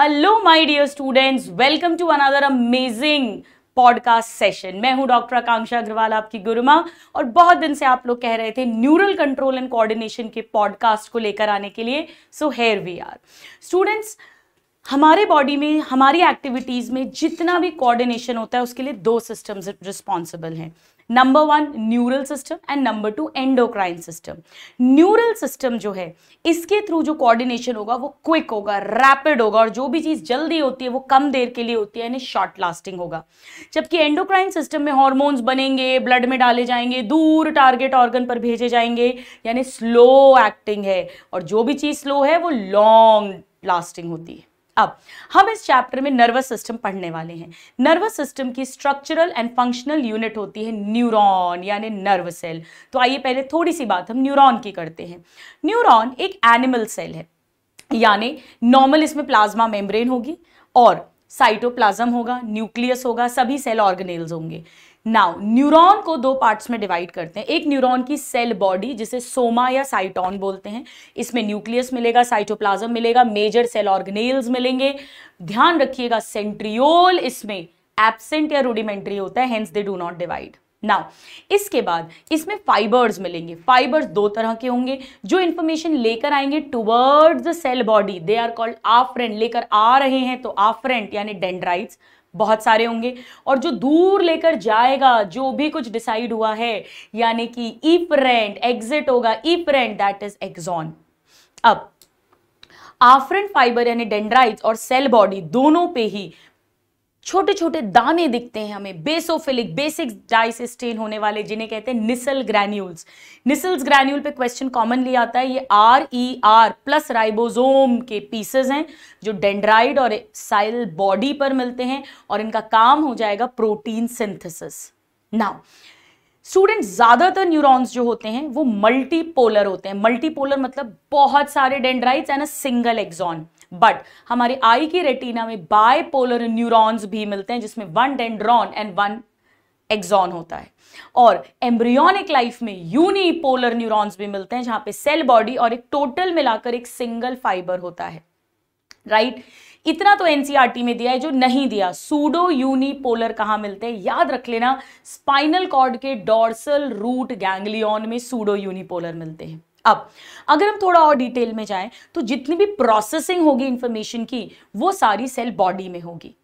Hello my dear students welcome to another amazing podcast session मैं हूं doctor आकांक्षा अग्रवाल आपकी गुरुमा और बहुत दिन से आप लोग कह रहे थे न्यूरल कंट्रोल एंड कोऑर्डिनेशन के पॉडकास्ट को लेकर आने के लिए so here we are students हमारे बॉडी में हमारी एक्टिविटीज़ में जितना भी कोऑर्डिनेशन होता है उसके लिए दो सिस्टम्स रिस्पॉन्सिबल हैं number one neural system and number two endocrine system neural system जो है इसके थ्रू जो कोऑर्डिनेशन होगा वो क्विक होगा रैपिड होगा और जो भी चीज़ जल्दी होती है वो कम देर के लिए होती है यानी शॉर्ट लास्टिंग होगा जबकि एंडोक्राइन सिस्टम में हॉर्मोन्स बनेंगे ब्लड में डाले जाएंगे दूर टारगेट ऑर्गन पर भेजे जाएंगे यानी स्लो एक्टिंग है और जो भी चीज़ स्लो है वो लॉन्ग लास्टिंग होती है अब हम इस चैप्टर में नर्वस सिस्टम पढ़ने वाले हैं नर्वस सिस्टम की स्ट्रक्चरल एंड फंक्शनल यूनिट होती है न्यूरॉन यानी नर्व सेल तो आइए पहले थोड़ी सी बात हम न्यूरॉन की करते हैं न्यूरॉन एक एनिमल सेल है यानी नॉर्मल इसमें प्लाज्मा मेम्ब्रेन होगी और साइटोप्लाज्म होगा न्यूक्लियस होगा सभी सेल ऑर्गेनेल्स होंगे नाउ न्यूरॉन को दो पार्ट्स में डिवाइड करते हैं एक न्यूरॉन की सेल बॉडी जिसे सोमा या साइटॉन बोलते हैं इसमें न्यूक्लियस मिलेगा साइटोप्लाज्म मिलेगा मेजर सेल ऑर्गेनेल्स मिलेंगे ध्यान रखिएगा सेंट्रियोल इसमें एबसेंट या रूडिमेंट्री होता है hence they do not divide now इसके बाद इसमें फाइबर्स मिलेंगे फाइबर्स दो तरह के होंगे जो इंफॉर्मेशन लेकर आएंगे towards the cell body they are called afferent लेकर आ रहे हैं तो आफ्रेंट यानी डेंड्राइट्स बहुत सारे होंगे और जो दूर लेकर जाएगा जो भी कुछ डिसाइड हुआ है यानी कि ईपरेंट एग्जिट होगा ईपरेंट दैट इज एक्सॉन अब आफ्रेंट फाइबर यानी डेंड्राइट्स और सेल बॉडी दोनों पे ही छोटे छोटे दाने दिखते हैं हमें बेसोफिलिक बेसिक डाइसिस्टेन होने वाले जिन्हें कहते हैं निसल ग्रैन्यूल्स निसल्स ग्रैन्यूल पे क्वेश्चन कॉमनली आता है ये R E R plus ribosome के पीसेज हैं जो डेंड्राइड और साइल बॉडी पर मिलते हैं और इनका काम हो जाएगा प्रोटीन सिंथेसिस नाउ स्टूडेंट ज्यादातर न्यूरॉन्स जो होते हैं वो मल्टीपोलर होते हैं मल्टीपोलर मतलब बहुत सारे dendrites and a single axon but हमारे आई की रेटिना में बायपोलर न्यूरॉन्स भी मिलते हैं जिसमें one dendron and one axon होता है और एम्ब्रियोनिक लाइफ में यूनिपोलर न्यूरॉन्स भी मिलते हैं जहां पे सेल बॉडी और एक टोटल मिलाकर एक सिंगल फाइबर होता है राइट right? इतना तो एनसीईआरटी में दिया है जो नहीं दिया सूडो यूनिपोलर कहां मिलते हैं याद रख लेना स्पाइनल कॉर्ड के डॉर्सल रूट गैंगलियन में सूडो यूनिपोलर मिलते हैं अब अगर हम थोड़ा और डिटेल में जाएं तो जितनी भी प्रोसेसिंग होगी इंफॉर्मेशन की वो सारी सेल बॉडी में होगी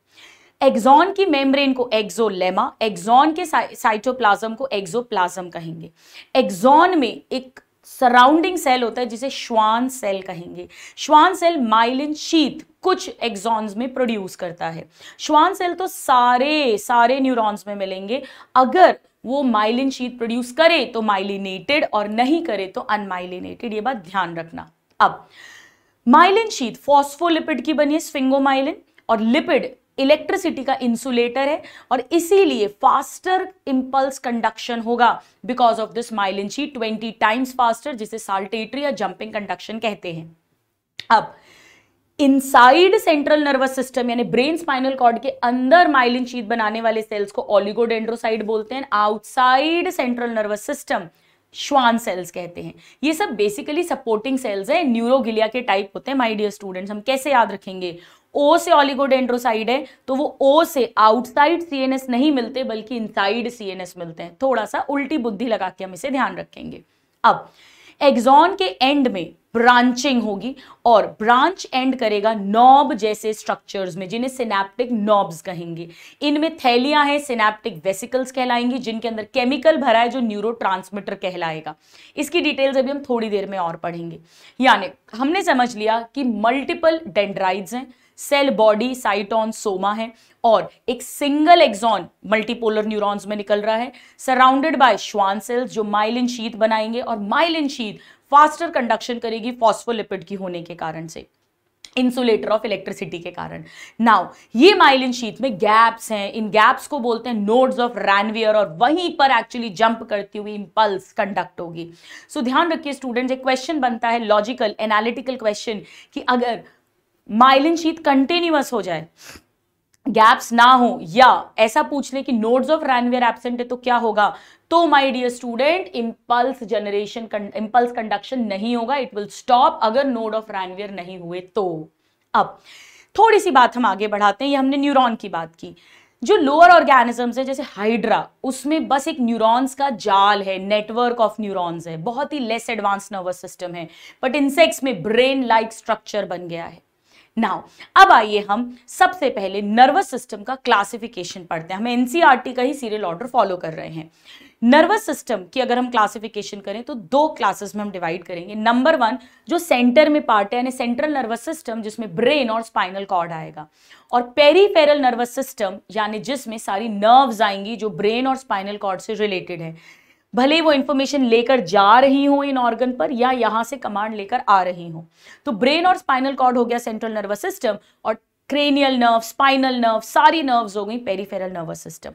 एक्सॉन की मेम्ब्रेन को एक्सोलेमा एक्सॉन के साइटोप्लाज्म को एक्सोप्लाज्म कहेंगे एक्सॉन में एक सराउंडिंग सेल होता है जिसे श्वान सेल कहेंगे श्वान सेल माइलिन शीत कुछ एग्जॉन्स में प्रोड्यूस करता है श्वान सेल तो सारे सारे न्यूरॉन्स में मिलेंगे अगर वो माइलिन शीत प्रोड्यूस करे तो माइलिनेटेड और नहीं करे तो अनमाइलिनेटेड ये बात ध्यान रखना अब माइलिन शीत फॉस्फोलिपिड की बनी है स्फिंगोमाइलिन और लिपिड इलेक्ट्रिसिटी का इंसुलेटर है और इसीलिए फास्टर इंपल्स कंडक्शन होगा because of this myelin sheath twenty times faster जिसे साल्टेटरी या जंपिंग कंडक्शन कहते हैं अब इनसाइड सेंट्रल नर्वस सिस्टम यानी ब्रेन स्पाइनल कॉर्ड के अंदर माइलिन शीट बनाने वाले सेल्स को ऑलिगोडेंड्रोसाइड बोलते हैं outside central nervous system Schwann cells कहते हैं ये सब बेसिकली सपोर्टिंग सेल्स हैं न्यूरोगिलिया के टाइप होते हैं माय डियर स्टूडेंट्स हम कैसे याद रखेंगे ओ से ऑलिगोडेंड्रोसाइड है तो वो ओ से आउटसाइड सीएनएस नहीं मिलते बल्कि इनसाइड सीएनएस मिलते हैं थोड़ा सा उल्टी बुद्धि लगा के हम इसे ध्यान रखेंगे अब एग्जॉन के एंड में ब्रांचिंग होगी और ब्रांच एंड करेगा नॉब जैसे स्ट्रक्चर्स में जिन्हें सिनेप्टिक नॉब्स कहेंगे इनमें थैलियां हैं सिनेप्टिक वेसिकल्स कहलाएंगी जिनके अंदर केमिकल भरा है जो न्यूरो कहलाएगा इसकी डिटेल्स अभी हम थोड़ी देर में और पढ़ेंगे यानी हमने समझ लिया कि मल्टीपल डेंड्राइड्स हैं सेल बॉडी साइटॉन सोमा है और एक सिंगल एक्सॉन मल्टीपोलर न्यूरॉन्स में निकल रहा है सराउंडेड बाय श्वान सेल्स जो माइलिन शीत बनाएंगे और माइलिन शीत फास्टर कंडक्शन करेगी फॉस्फोलिपिड की होने के कारण से इंसुलेटर ऑफ इलेक्ट्रिसिटी के कारण नाउ ये माइलिन शीत में गैप्स हैं इन गैप्स को बोलते हैं नोड्स ऑफ रैनवियर और वहीं पर एक्चुअली जंप करती हुई इंपल्स कंडक्ट होगी सो so, ध्यान रखिए स्टूडेंट्स एक क्वेश्चन बनता है लॉजिकल एनालिटिकल क्वेश्चन कि अगर माइलिन शीट कंटिन्यूस हो जाए गैप्स ना हो या ऐसा पूछ ले कि नोड्स ऑफ रैनवेयर एबसेंट है तो क्या होगा तो my dear student impulse generation impulse conduction नहीं होगा इट विल स्टॉप अगर नोड ऑफ रैनवेयर नहीं हुए तो अब थोड़ी सी बात हम आगे बढ़ाते हैं ये हमने न्यूरॉन की बात की जो लोअर ऑर्गेनिजम्स है जैसे हाइड्रा उसमें बस एक न्यूरॉन्स का जाल है नेटवर्क ऑफ न्यूरॉन्स है बहुत ही लेस एडवांस नर्वस सिस्टम है बट इंसेक्ट्स में ब्रेन लाइक स्ट्रक्चर बन गया है नाउ अब आइए हम सबसे पहले नर्वस सिस्टम का क्लासिफिकेशन पढ़ते हैं हम एनसीईआरटी e का ही सीरियल ऑर्डर फॉलो कर रहे हैं नर्वस सिस्टम की अगर हम क्लासिफिकेशन करें तो दो क्लासेस में हम डिवाइड करेंगे नंबर वन जो सेंटर में पार्ट है यानी सेंट्रल नर्वस सिस्टम जिसमें ब्रेन और स्पाइनल कॉर्ड आएगा और पेरीफेरल नर्वस सिस्टम यानी जिसमें सारी नर्व्स आएंगी जो ब्रेन और स्पाइनल कॉर्ड से रिलेटेड है भले ही वो इन्फॉर्मेशन लेकर जा रही हो इन ऑर्गन पर या यहां से कमांड लेकर आ रही हो तो ब्रेन और स्पाइनल कॉर्ड हो गया सेंट्रल नर्वस सिस्टम और क्रेनियल नर्व स्पाइनल नर्व सारी नर्व्स हो गई पेरीफेरल नर्वस सिस्टम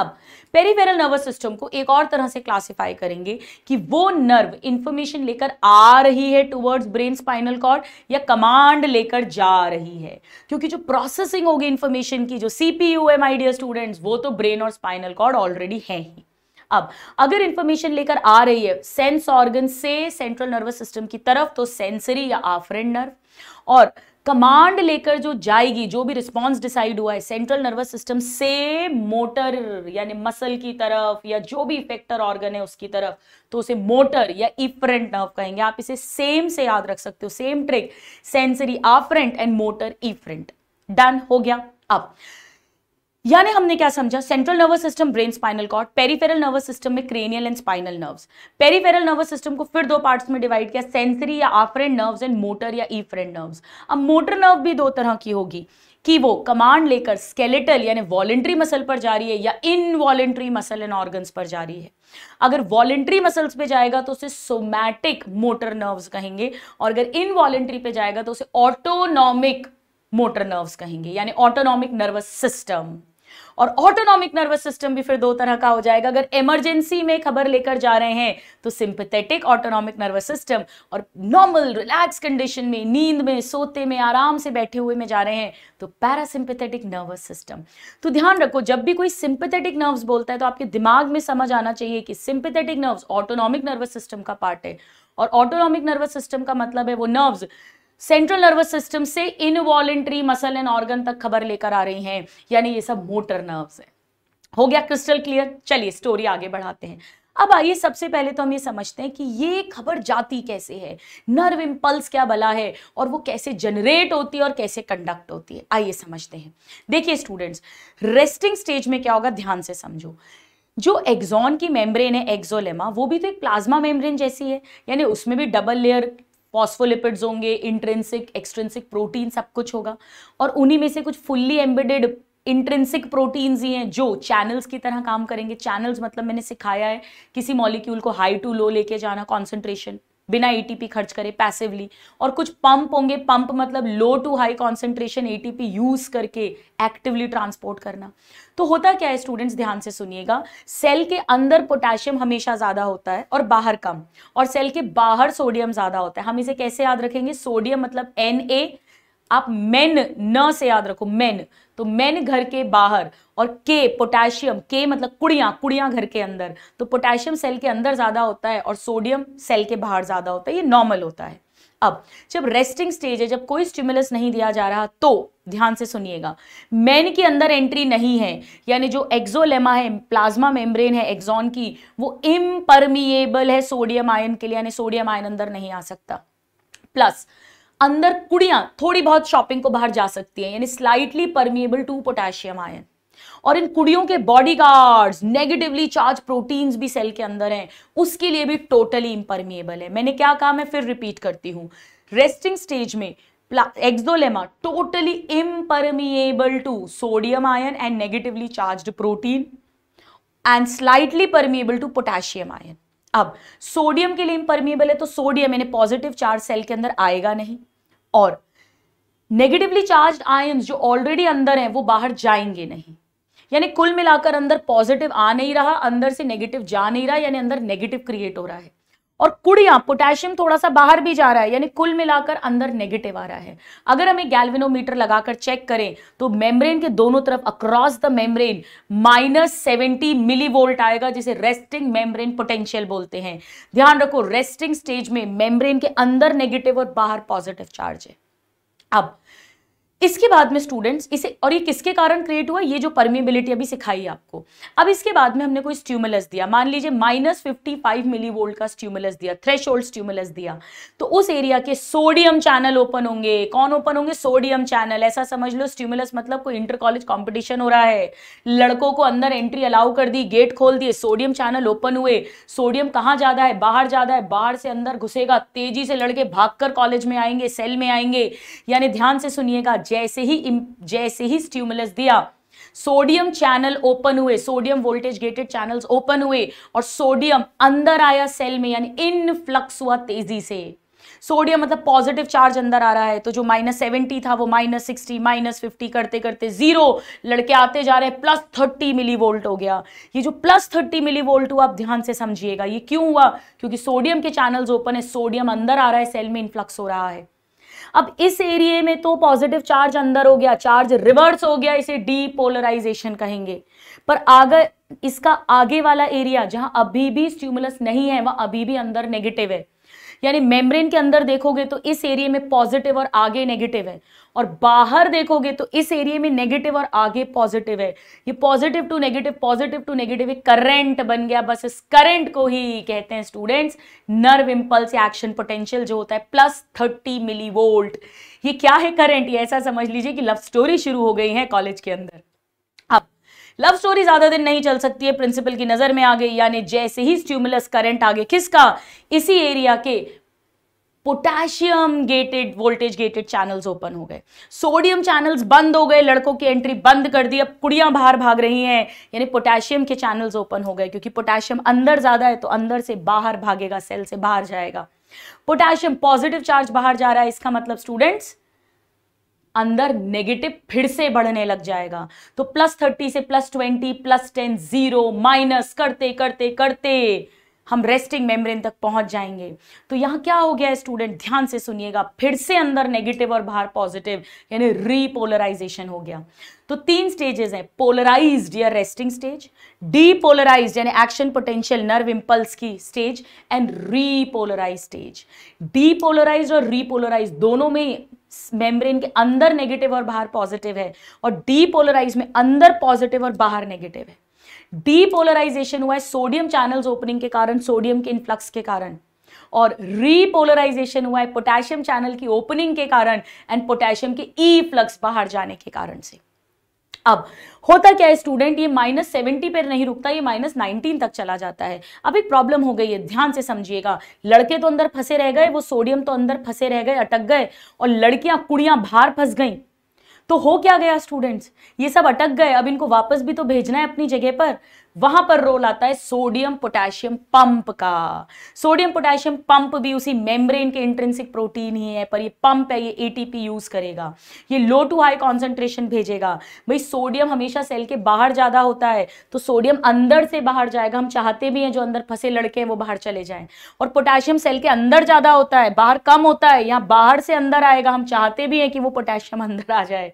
अब पेरीफेरल नर्वस सिस्टम को एक और तरह से क्लासिफाई करेंगे कि वो नर्व इंफॉर्मेशन लेकर आ रही है टुवर्ड्स ब्रेन स्पाइनल कॉर्ड या कमांड लेकर जा रही है क्योंकि जो प्रोसेसिंग होगी इंफॉर्मेशन की जो सीपीयू है माय डियर स्टूडेंट्स वो तो ब्रेन और स्पाइनल कॉर्ड ऑलरेडी है ही अब अगर इंफॉर्मेशन लेकर आ रही है सेंस ऑर्गन से सेंट्रल नर्वस सिस्टम की तरफ तो सेंसरी या आफरेंट नर्व और कमांड लेकर जो जाएगी जो भी रिस्पांस डिसाइड हुआ है सेंट्रल नर्वस सिस्टम से मोटर यानी मसल की तरफ या जो भी इफेक्टर ऑर्गन है उसकी तरफ तो उसे मोटर या इफरेंट नर्व कहेंगे आप इसे सेम से याद रख सकते हो same trick sensory afferent and motor efferent done हो गया अब यानी हमने क्या समझा central nervous system brain spinal cord peripheral nervous system में cranial and spinal nerves peripheral nervous system को फिर दो पार्ट्स में डिवाइड किया सेंसरी या आफ्रेंड नर्व्स एंड मोटर या ईफ्रेंड नर्व्स अब मोटर नर्व भी दो तरह की होगी कि वो कमांड लेकर स्केलेटल यानी वॉलेंट्री मसल पर जा रही है या इनवॉलेंट्री मसल एंड ऑर्गन्स पर जा रही है अगर वॉलेंट्री मसल्स पे जाएगा तो उसे सोमैटिक मोटर नर्व्स कहेंगे और अगर इनवॉलेंट्री पे जाएगा तो उसे ऑटोनॉमिक मोटर नर्व्स कहेंगे यानी ऑटोनॉमिक नर्वस सिस्टम और ऑटोनॉमिक नर्वस सिस्टम भी फिर दो तरह का हो जाएगा अगर इमरजेंसी में खबर लेकर जा रहे हैं तो सिंपथेटिक ऑटोनॉमिक नर्वस सिस्टम और नॉर्मल रिलैक्स कंडीशन में नींद में सोते में आराम से बैठे हुए में जा रहे हैं तो पैरासिम्पथेटिक नर्वस सिस्टम तो ध्यान रखो जब भी कोई सिंपथेटिक नर्व्स बोलता है तो आपके दिमाग में समझ आना चाहिए कि sympathetic nerves autonomic nervous system का पार्ट है और ऑटोनॉमिक नर्वस सिस्टम का मतलब है वो नर्व्स सेंट्रल नर्वस सिस्टम से इनवॉलेंट्री मसल एंड ऑर्गन तक खबर लेकर आ रही हैं यानी ये सब मोटर नर्व्स है हो गया क्रिस्टल क्लियर चलिए स्टोरी आगे बढ़ाते हैं अब आइए सबसे पहले तो हम ये समझते हैं कि ये खबर जाती कैसे है नर्व इम्पल्स क्या भला है और वो कैसे जनरेट होती है और कैसे कंडक्ट होती है आइए समझते हैं देखिए स्टूडेंट्स रेस्टिंग स्टेज में क्या होगा ध्यान से समझो जो एग्जॉन की मेम्ब्रेन है एग्जोलेमा वो भी तो एक प्लाज्मा मेम्ब्रेन जैसी है यानी उसमें भी डबल लेयर फॉस्फोलिपिड्स होंगे इंट्रेंसिक एक्सट्रेंसिक प्रोटीन सब कुछ होगा और उन्हीं में से कुछ फुल्ली एम्बेडेड इंट्रेंसिक प्रोटीन्स ही हैं जो चैनल्स की तरह काम करेंगे चैनल्स मतलब मैंने सिखाया है किसी मॉलिक्यूल को हाई टू लो लेके जाना कॉन्सेंट्रेशन बिना एटीपी खर्च करे पैसिवली और कुछ पंप होंगे पंप मतलब low to high concentration ATP use करके एक्टिवली ट्रांसपोर्ट करना तो होता क्या है स्टूडेंट्स ध्यान से सुनिएगा सेल के अंदर पोटेशियम हमेशा ज्यादा होता है और बाहर कम और सेल के बाहर सोडियम ज्यादा होता है हम इसे कैसे याद रखेंगे सोडियम मतलब एन आप मेन न से याद रखो मेन तो मेन घर के बाहर और के पोटेशियम के मतलब कुड़िया कुड़िया घर के अंदर तो पोटेशियम सेल के अंदर ज़्यादा होता है और सोडियम सेल के बाहर ज़्यादा होता है ये नॉर्मल होता है अब जब रेस्टिंग स्टेज है जब कोई स्टिमुलस नहीं दिया जा रहा तो ध्यान से सुनिएगा मेन के अंदर एंट्री नहीं है यानी जो एक्सोलेमा है प्लाज्मा मेम्ब्रेन है एक्सोन की वो इम्परमिएबल है सोडियम आयन के लिए यानी सोडियम आयन अंदर नहीं आ सकता प्लस अंदर कुड़ियां थोड़ी बहुत शॉपिंग को बाहर जा सकती है यानी slightly permeable to potassium ion और इन कुड़ियों के body guard negatively charge proteins भी सेल के अंदर हैं उसके लिए भी टोटली इम्परमिएबल है मैंने क्या कहा मैं फिर रिपीट करती हूँ रेस्टिंग स्टेज में axolemma totally impermeable to sodium ion and negatively charge protein and slightly permeable to potassium ion अब सोडियम के लिए इम्परमिएबल है तो सोडियम यानी पॉजिटिव चार्ज सेल के अंदर आएगा नहीं और नेगेटिवली चार्ज आय जो ऑलरेडी अंदर हैं वो बाहर जाएंगे नहीं यानी कुल मिलाकर अंदर पॉजिटिव आ नहीं रहा अंदर से नेगेटिव जा नहीं रहा यानी अंदर नेगेटिव क्रिएट हो रहा है और कुड़िया पोटेशियम थोड़ा सा बाहर भी जा रहा है यानी कुल मिलाकर अंदर नेगेटिव आ रहा है अगर हमें गैल्विनोमीटर लगाकर चेक करें तो मेम्ब्रेन के दोनों तरफ across the membrane minus seventy milli volt आएगा जिसे रेस्टिंग मेम्ब्रेन पोटेंशियल बोलते हैं ध्यान रखो रेस्टिंग स्टेज में मेम्ब्रेन के अंदर नेगेटिव और बाहर पॉजिटिव चार्ज है अब इसके बाद में स्टूडेंट्स इसे और ये किसके कारण क्रिएट हुआ ये जो परमिबिलिटी अभी सिखाई आपको अब इसके बाद में हमने कोई स्ट्यूमुलस दिया मान लीजिए minus fifty five milli volt का स्ट्यूमुलस दिया थ्रेश होल्ड स्ट्यूमुलस दिया तो उस एरिया के सोडियम चैनल ओपन होंगे कौन ओपन होंगे सोडियम चैनल ऐसा समझ लो स्ट्यूमुलस मतलब कोई इंटर कॉलेज कॉम्पिटिशन हो रहा है लड़कों को अंदर एंट्री अलाउ कर दी गेट खोल दिए सोडियम चैनल ओपन हुए सोडियम कहाँ ज़्यादा है बाहर ज़्यादा है बाहर से अंदर घुसेगा तेजी से लड़के भागकर कॉलेज में आएंगे सेल में आएंगे यानी ध्यान से सुनिएगा जैसे ही जैसे ही स्ट्यूमुलस दिया सोडियम चैनल ओपन हुए sodium voltage gated channels open हुए और सोडियम अंदर आया सेल में यानी इनफ्लक्स हुआ तेजी से सोडियम मतलब पॉजिटिव चार्ज अंदर आ रहा है तो जो माइनस सेवेंटी था वो माइनस सिक्सटी माइनस फिफ्टी करते करते जीरो लड़के आते जा रहे हैं प्लस थर्टी मिली वोल्ट हो गया ये जो प्लस थर्टी मिली वोल्ट हुआ आप ध्यान से समझिएगा ये क्यों हुआ क्योंकि सोडियम के चैनल्स ओपन है सोडियम अंदर आ रहा है सेल में इन्फ्लक्स हो रहा है अब इस एरिए में तो पॉजिटिव चार्ज अंदर हो गया चार्ज रिवर्स हो गया इसे डीपोलराइजेशन कहेंगे पर आगे इसका आगे वाला एरिया जहां अभी भी स्ट्यूमुलस नहीं है वहां अभी भी अंदर नेगेटिव है यानी मेम्ब्रेन के अंदर देखोगे तो इस एरिया में पॉजिटिव और आगे नेगेटिव है और बाहर देखोगे तो इस एरिया में नेगेटिव और आगे पॉजिटिव है ये positive to negative positive to negative एक करंट बन गया बस इस करंट को ही कहते हैं स्टूडेंट्स नर्व या एक्शन पोटेंशियल जो होता है प्लस थर्टी मिली वोल्ट ये क्या है करंट ये ऐसा समझ लीजिए कि लव स्टोरी शुरू हो गई है कॉलेज के अंदर अब लव स्टोरी ज्यादा दिन नहीं चल सकती है प्रिंसिपल की नजर में आ गई यानी जैसे ही स्ट्यूमुलस करंट आगे किसका इसी एरिया के potassium gated voltage gated channels open हो गए सोडियम चैनल्स बंद हो गए लड़कों की एंट्री बंद कर दी अब कुड़ियां बाहर भाग रही हैं यानी पोटेशियम के चैनल्स ओपन हो गए क्योंकि पोटेशियम अंदर ज़्यादा है तो अंदर से बाहर भागेगा सेल से बाहर जाएगा पोटेशियम पॉजिटिव चार्ज बाहर जा रहा है इसका मतलब स्टूडेंट्स अंदर नेगेटिव फिर से बढ़ने लग जाएगा तो प्लस थर्टी से plus twenty plus ten zero minus करते करते करते हम रेस्टिंग मेम्ब्रेन तक पहुंच जाएंगे तो यहां क्या हो गया स्टूडेंट ध्यान से सुनिएगा फिर से अंदर नेगेटिव और बाहर पॉजिटिव यानी रीपोलराइजेशन हो गया तो तीन स्टेजेस हैं पोलराइज्ड या रेस्टिंग स्टेज डीपोलराइज्ड यानी एक्शन पोटेंशियल नर्व इंपल्स की stage and repolarize stage depolarized और रीपोलराइज दोनों में मेम्ब्रेन के अंदर नेगेटिव और बाहर पॉजिटिव है और डीपोलराइज में अंदर पॉजिटिव और बाहर नेगेटिव है डीपोलराइजेशन हुआ है सोडियम चैनल्स ओपनिंग के कारण सोडियम के इनफ्लक्स के कारण और रीपोलराइजेशन हुआ है पोटेशियम चैनल की ओपनिंग के कारण एंड पोटेशियम के ई फ्लक्स बाहर जाने के कारण से अब होता क्या है स्टूडेंट ये माइनस सेवेंटी पर नहीं रुकता ये माइनस नाइनटीन तक चला जाता है अब एक प्रॉब्लम हो गई है ध्यान से समझिएगा लड़के तो अंदर फंसे रह गए वो सोडियम तो अंदर फंसे रह गए अटक गए और लड़कियां कुड़ियां बाहर फंस गई तो हो क्या गया स्टूडेंट्स ये सब अटक गए अब इनको वापस भी तो भेजना है अपनी जगह पर वहां पर रोल आता है सोडियम पोटेशियम पंप का सोडियम पोटेशियम पंप भी उसी मेम्ब्रेन के इंट्रेंसिक प्रोटीन ही है पर ये पंप है ये एटीपी यूज करेगा ये लो टू हाई कॉन्सेंट्रेशन भेजेगा भाई सोडियम हमेशा सेल के बाहर ज्यादा होता है तो सोडियम अंदर से बाहर जाएगा हम चाहते भी हैं जो अंदर फंसे लड़के हैं वो बाहर चले जाए और पोटेशियम सेल के अंदर ज्यादा होता है बाहर कम होता है या बाहर से अंदर आएगा हम चाहते भी हैं कि वो पोटेशियम अंदर आ जाए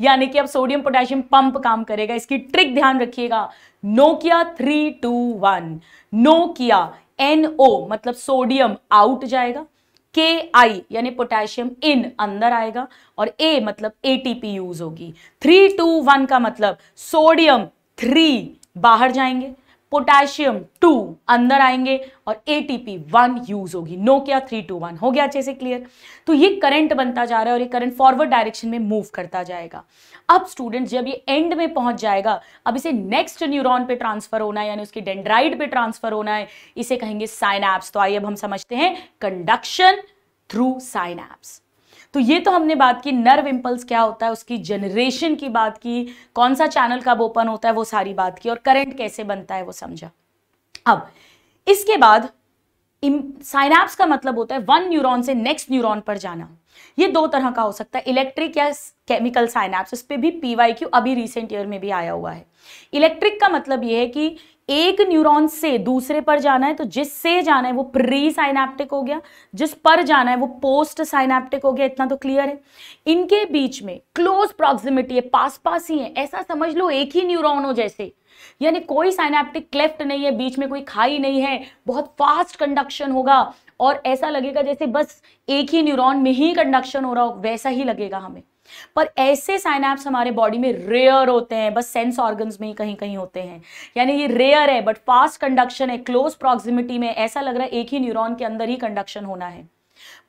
यानी कि अब सोडियम पोटेशियम पंप काम करेगा इसकी ट्रिक ध्यान रखिएगा Nokia three two one Nokia N O मतलब सोडियम आउट जाएगा के आई यानी पोटेशियम इन अंदर आएगा और ए मतलब ए यूज होगी थ्री टू वन का मतलब सोडियम थ्री बाहर जाएंगे पोटेशियम टू अंदर आएंगे और एटीपी वन यूज होगी नोकिया थ्री टू वन हो गया अच्छे से क्लियर तो ये करंट बनता जा रहा है और ये करंट फॉरवर्ड डायरेक्शन में मूव करता जाएगा अब स्टूडेंट जब ये एंड में पहुंच जाएगा अब इसे नेक्स्ट न्यूरॉन पे ट्रांसफर होना है यानी उसके डेंड्राइड पे ट्रांसफर होना है इसे कहेंगे साइनैप्स तो आइए अब हम समझते हैं कंडक्शन थ्रू साइनैप्स तो ये तो हमने बात की नर्व इम्पल्स क्या होता है उसकी जनरेशन की बात की कौन सा चैनल कब ओपन होता है वो सारी बात की और करंट कैसे बनता है वो समझा अब इसके बाद साइनाप्स का मतलब होता है वन न्यूरॉन से नेक्स्ट न्यूरॉन पर जाना ये दो तरह का हो सकता है इलेक्ट्रिक या केमिकल साइनाप्स इस पर भी पीवाई क्यू अभी रिसेंट ईयर में भी आया हुआ है इलेक्ट्रिक का मतलब ये है कि एक न्यूरॉन से दूसरे पर जाना है तो जिससे जाना है वो प्री साइनेप्टिक हो गया जिस पर जाना है वो पोस्ट साइनेप्टिक हो गया इतना तो क्लियर है इनके बीच में क्लोज प्रॉक्सिमिटी है पास पास ही है ऐसा समझ लो एक ही न्यूरॉन हो जैसे यानी कोई साइनेप्टिक क्लेफ्ट नहीं है बीच में कोई खाई नहीं है बहुत फास्ट कंडक्शन होगा और ऐसा लगेगा जैसे बस एक ही न्यूरॉन में ही कंडक्शन हो रहा हो वैसा ही लगेगा हमें पर ऐसे साइनाप्स हमारे बॉडी में रेयर होते हैं बस सेंस ऑर्गन्स में ही कहीं कहीं होते हैं यानी ये रेयर है बट फास्ट कंडक्शन है क्लोज प्रॉक्सिमिटी में ऐसा लग रहा है एक ही न्यूरोन के अंदर ही कंडक्शन होना है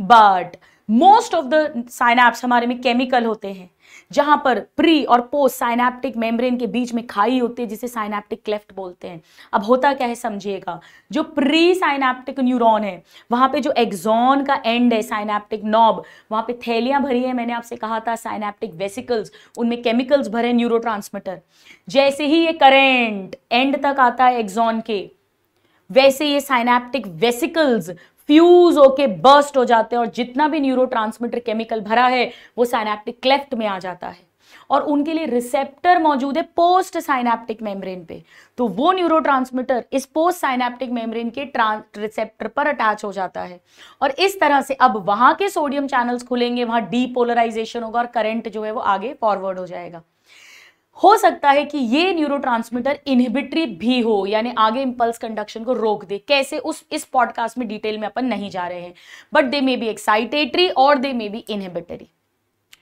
but most of the synapse हमारे में केमिकल होते हैं जहां पर प्री और पोस्ट साइनेप्टिक मेम्ब्रेन के बीच में खाई होती है जिसे साइनेप्टिक क्लेफ्ट बोलते हैं अब होता क्या है समझिएगा जो प्री साइनेप्टिक न्यूरॉन है वहां पे जो एक्सॉन का एंड है साइनेप्टिक नॉब वहां पे थैलियां भरी है मैंने आपसे कहा था साइनेप्टिक वेसिकल्स उनमें केमिकल्स भरे न्यूरो जैसे ही ये करेंट एंड तक आता है एग्जॉन के वैसे ये साइनेप्टिक वेसिकल्स फ्यूज होके बर्स्ट हो जाते हैं और जितना भी न्यूरो केमिकल भरा है वो साइनेप्टिक क्लेफ्ट में आ जाता है और उनके लिए रिसेप्टर मौजूद है पोस्ट साइनेप्टिक मेम्ब्रेन पे तो वो न्यूरोट्रांसमीटर इस पोस्ट साइनेप्टिक मेम्ब्रेन के रिसेप्टर पर अटैच हो जाता है और इस तरह से अब वहां के सोडियम चैनल्स खुलेंगे वहां डीपोलराइजेशन होगा और करंट जो है वो आगे फॉरवर्ड हो जाएगा हो सकता है कि ये न्यूरो इनहिबिटरी भी हो यानी आगे इंपल्स कंडक्शन को रोक दे कैसे उस इस पॉडकास्ट में डिटेल में अपन नहीं जा रहे हैं but they may be excitatory और they may be inhibitory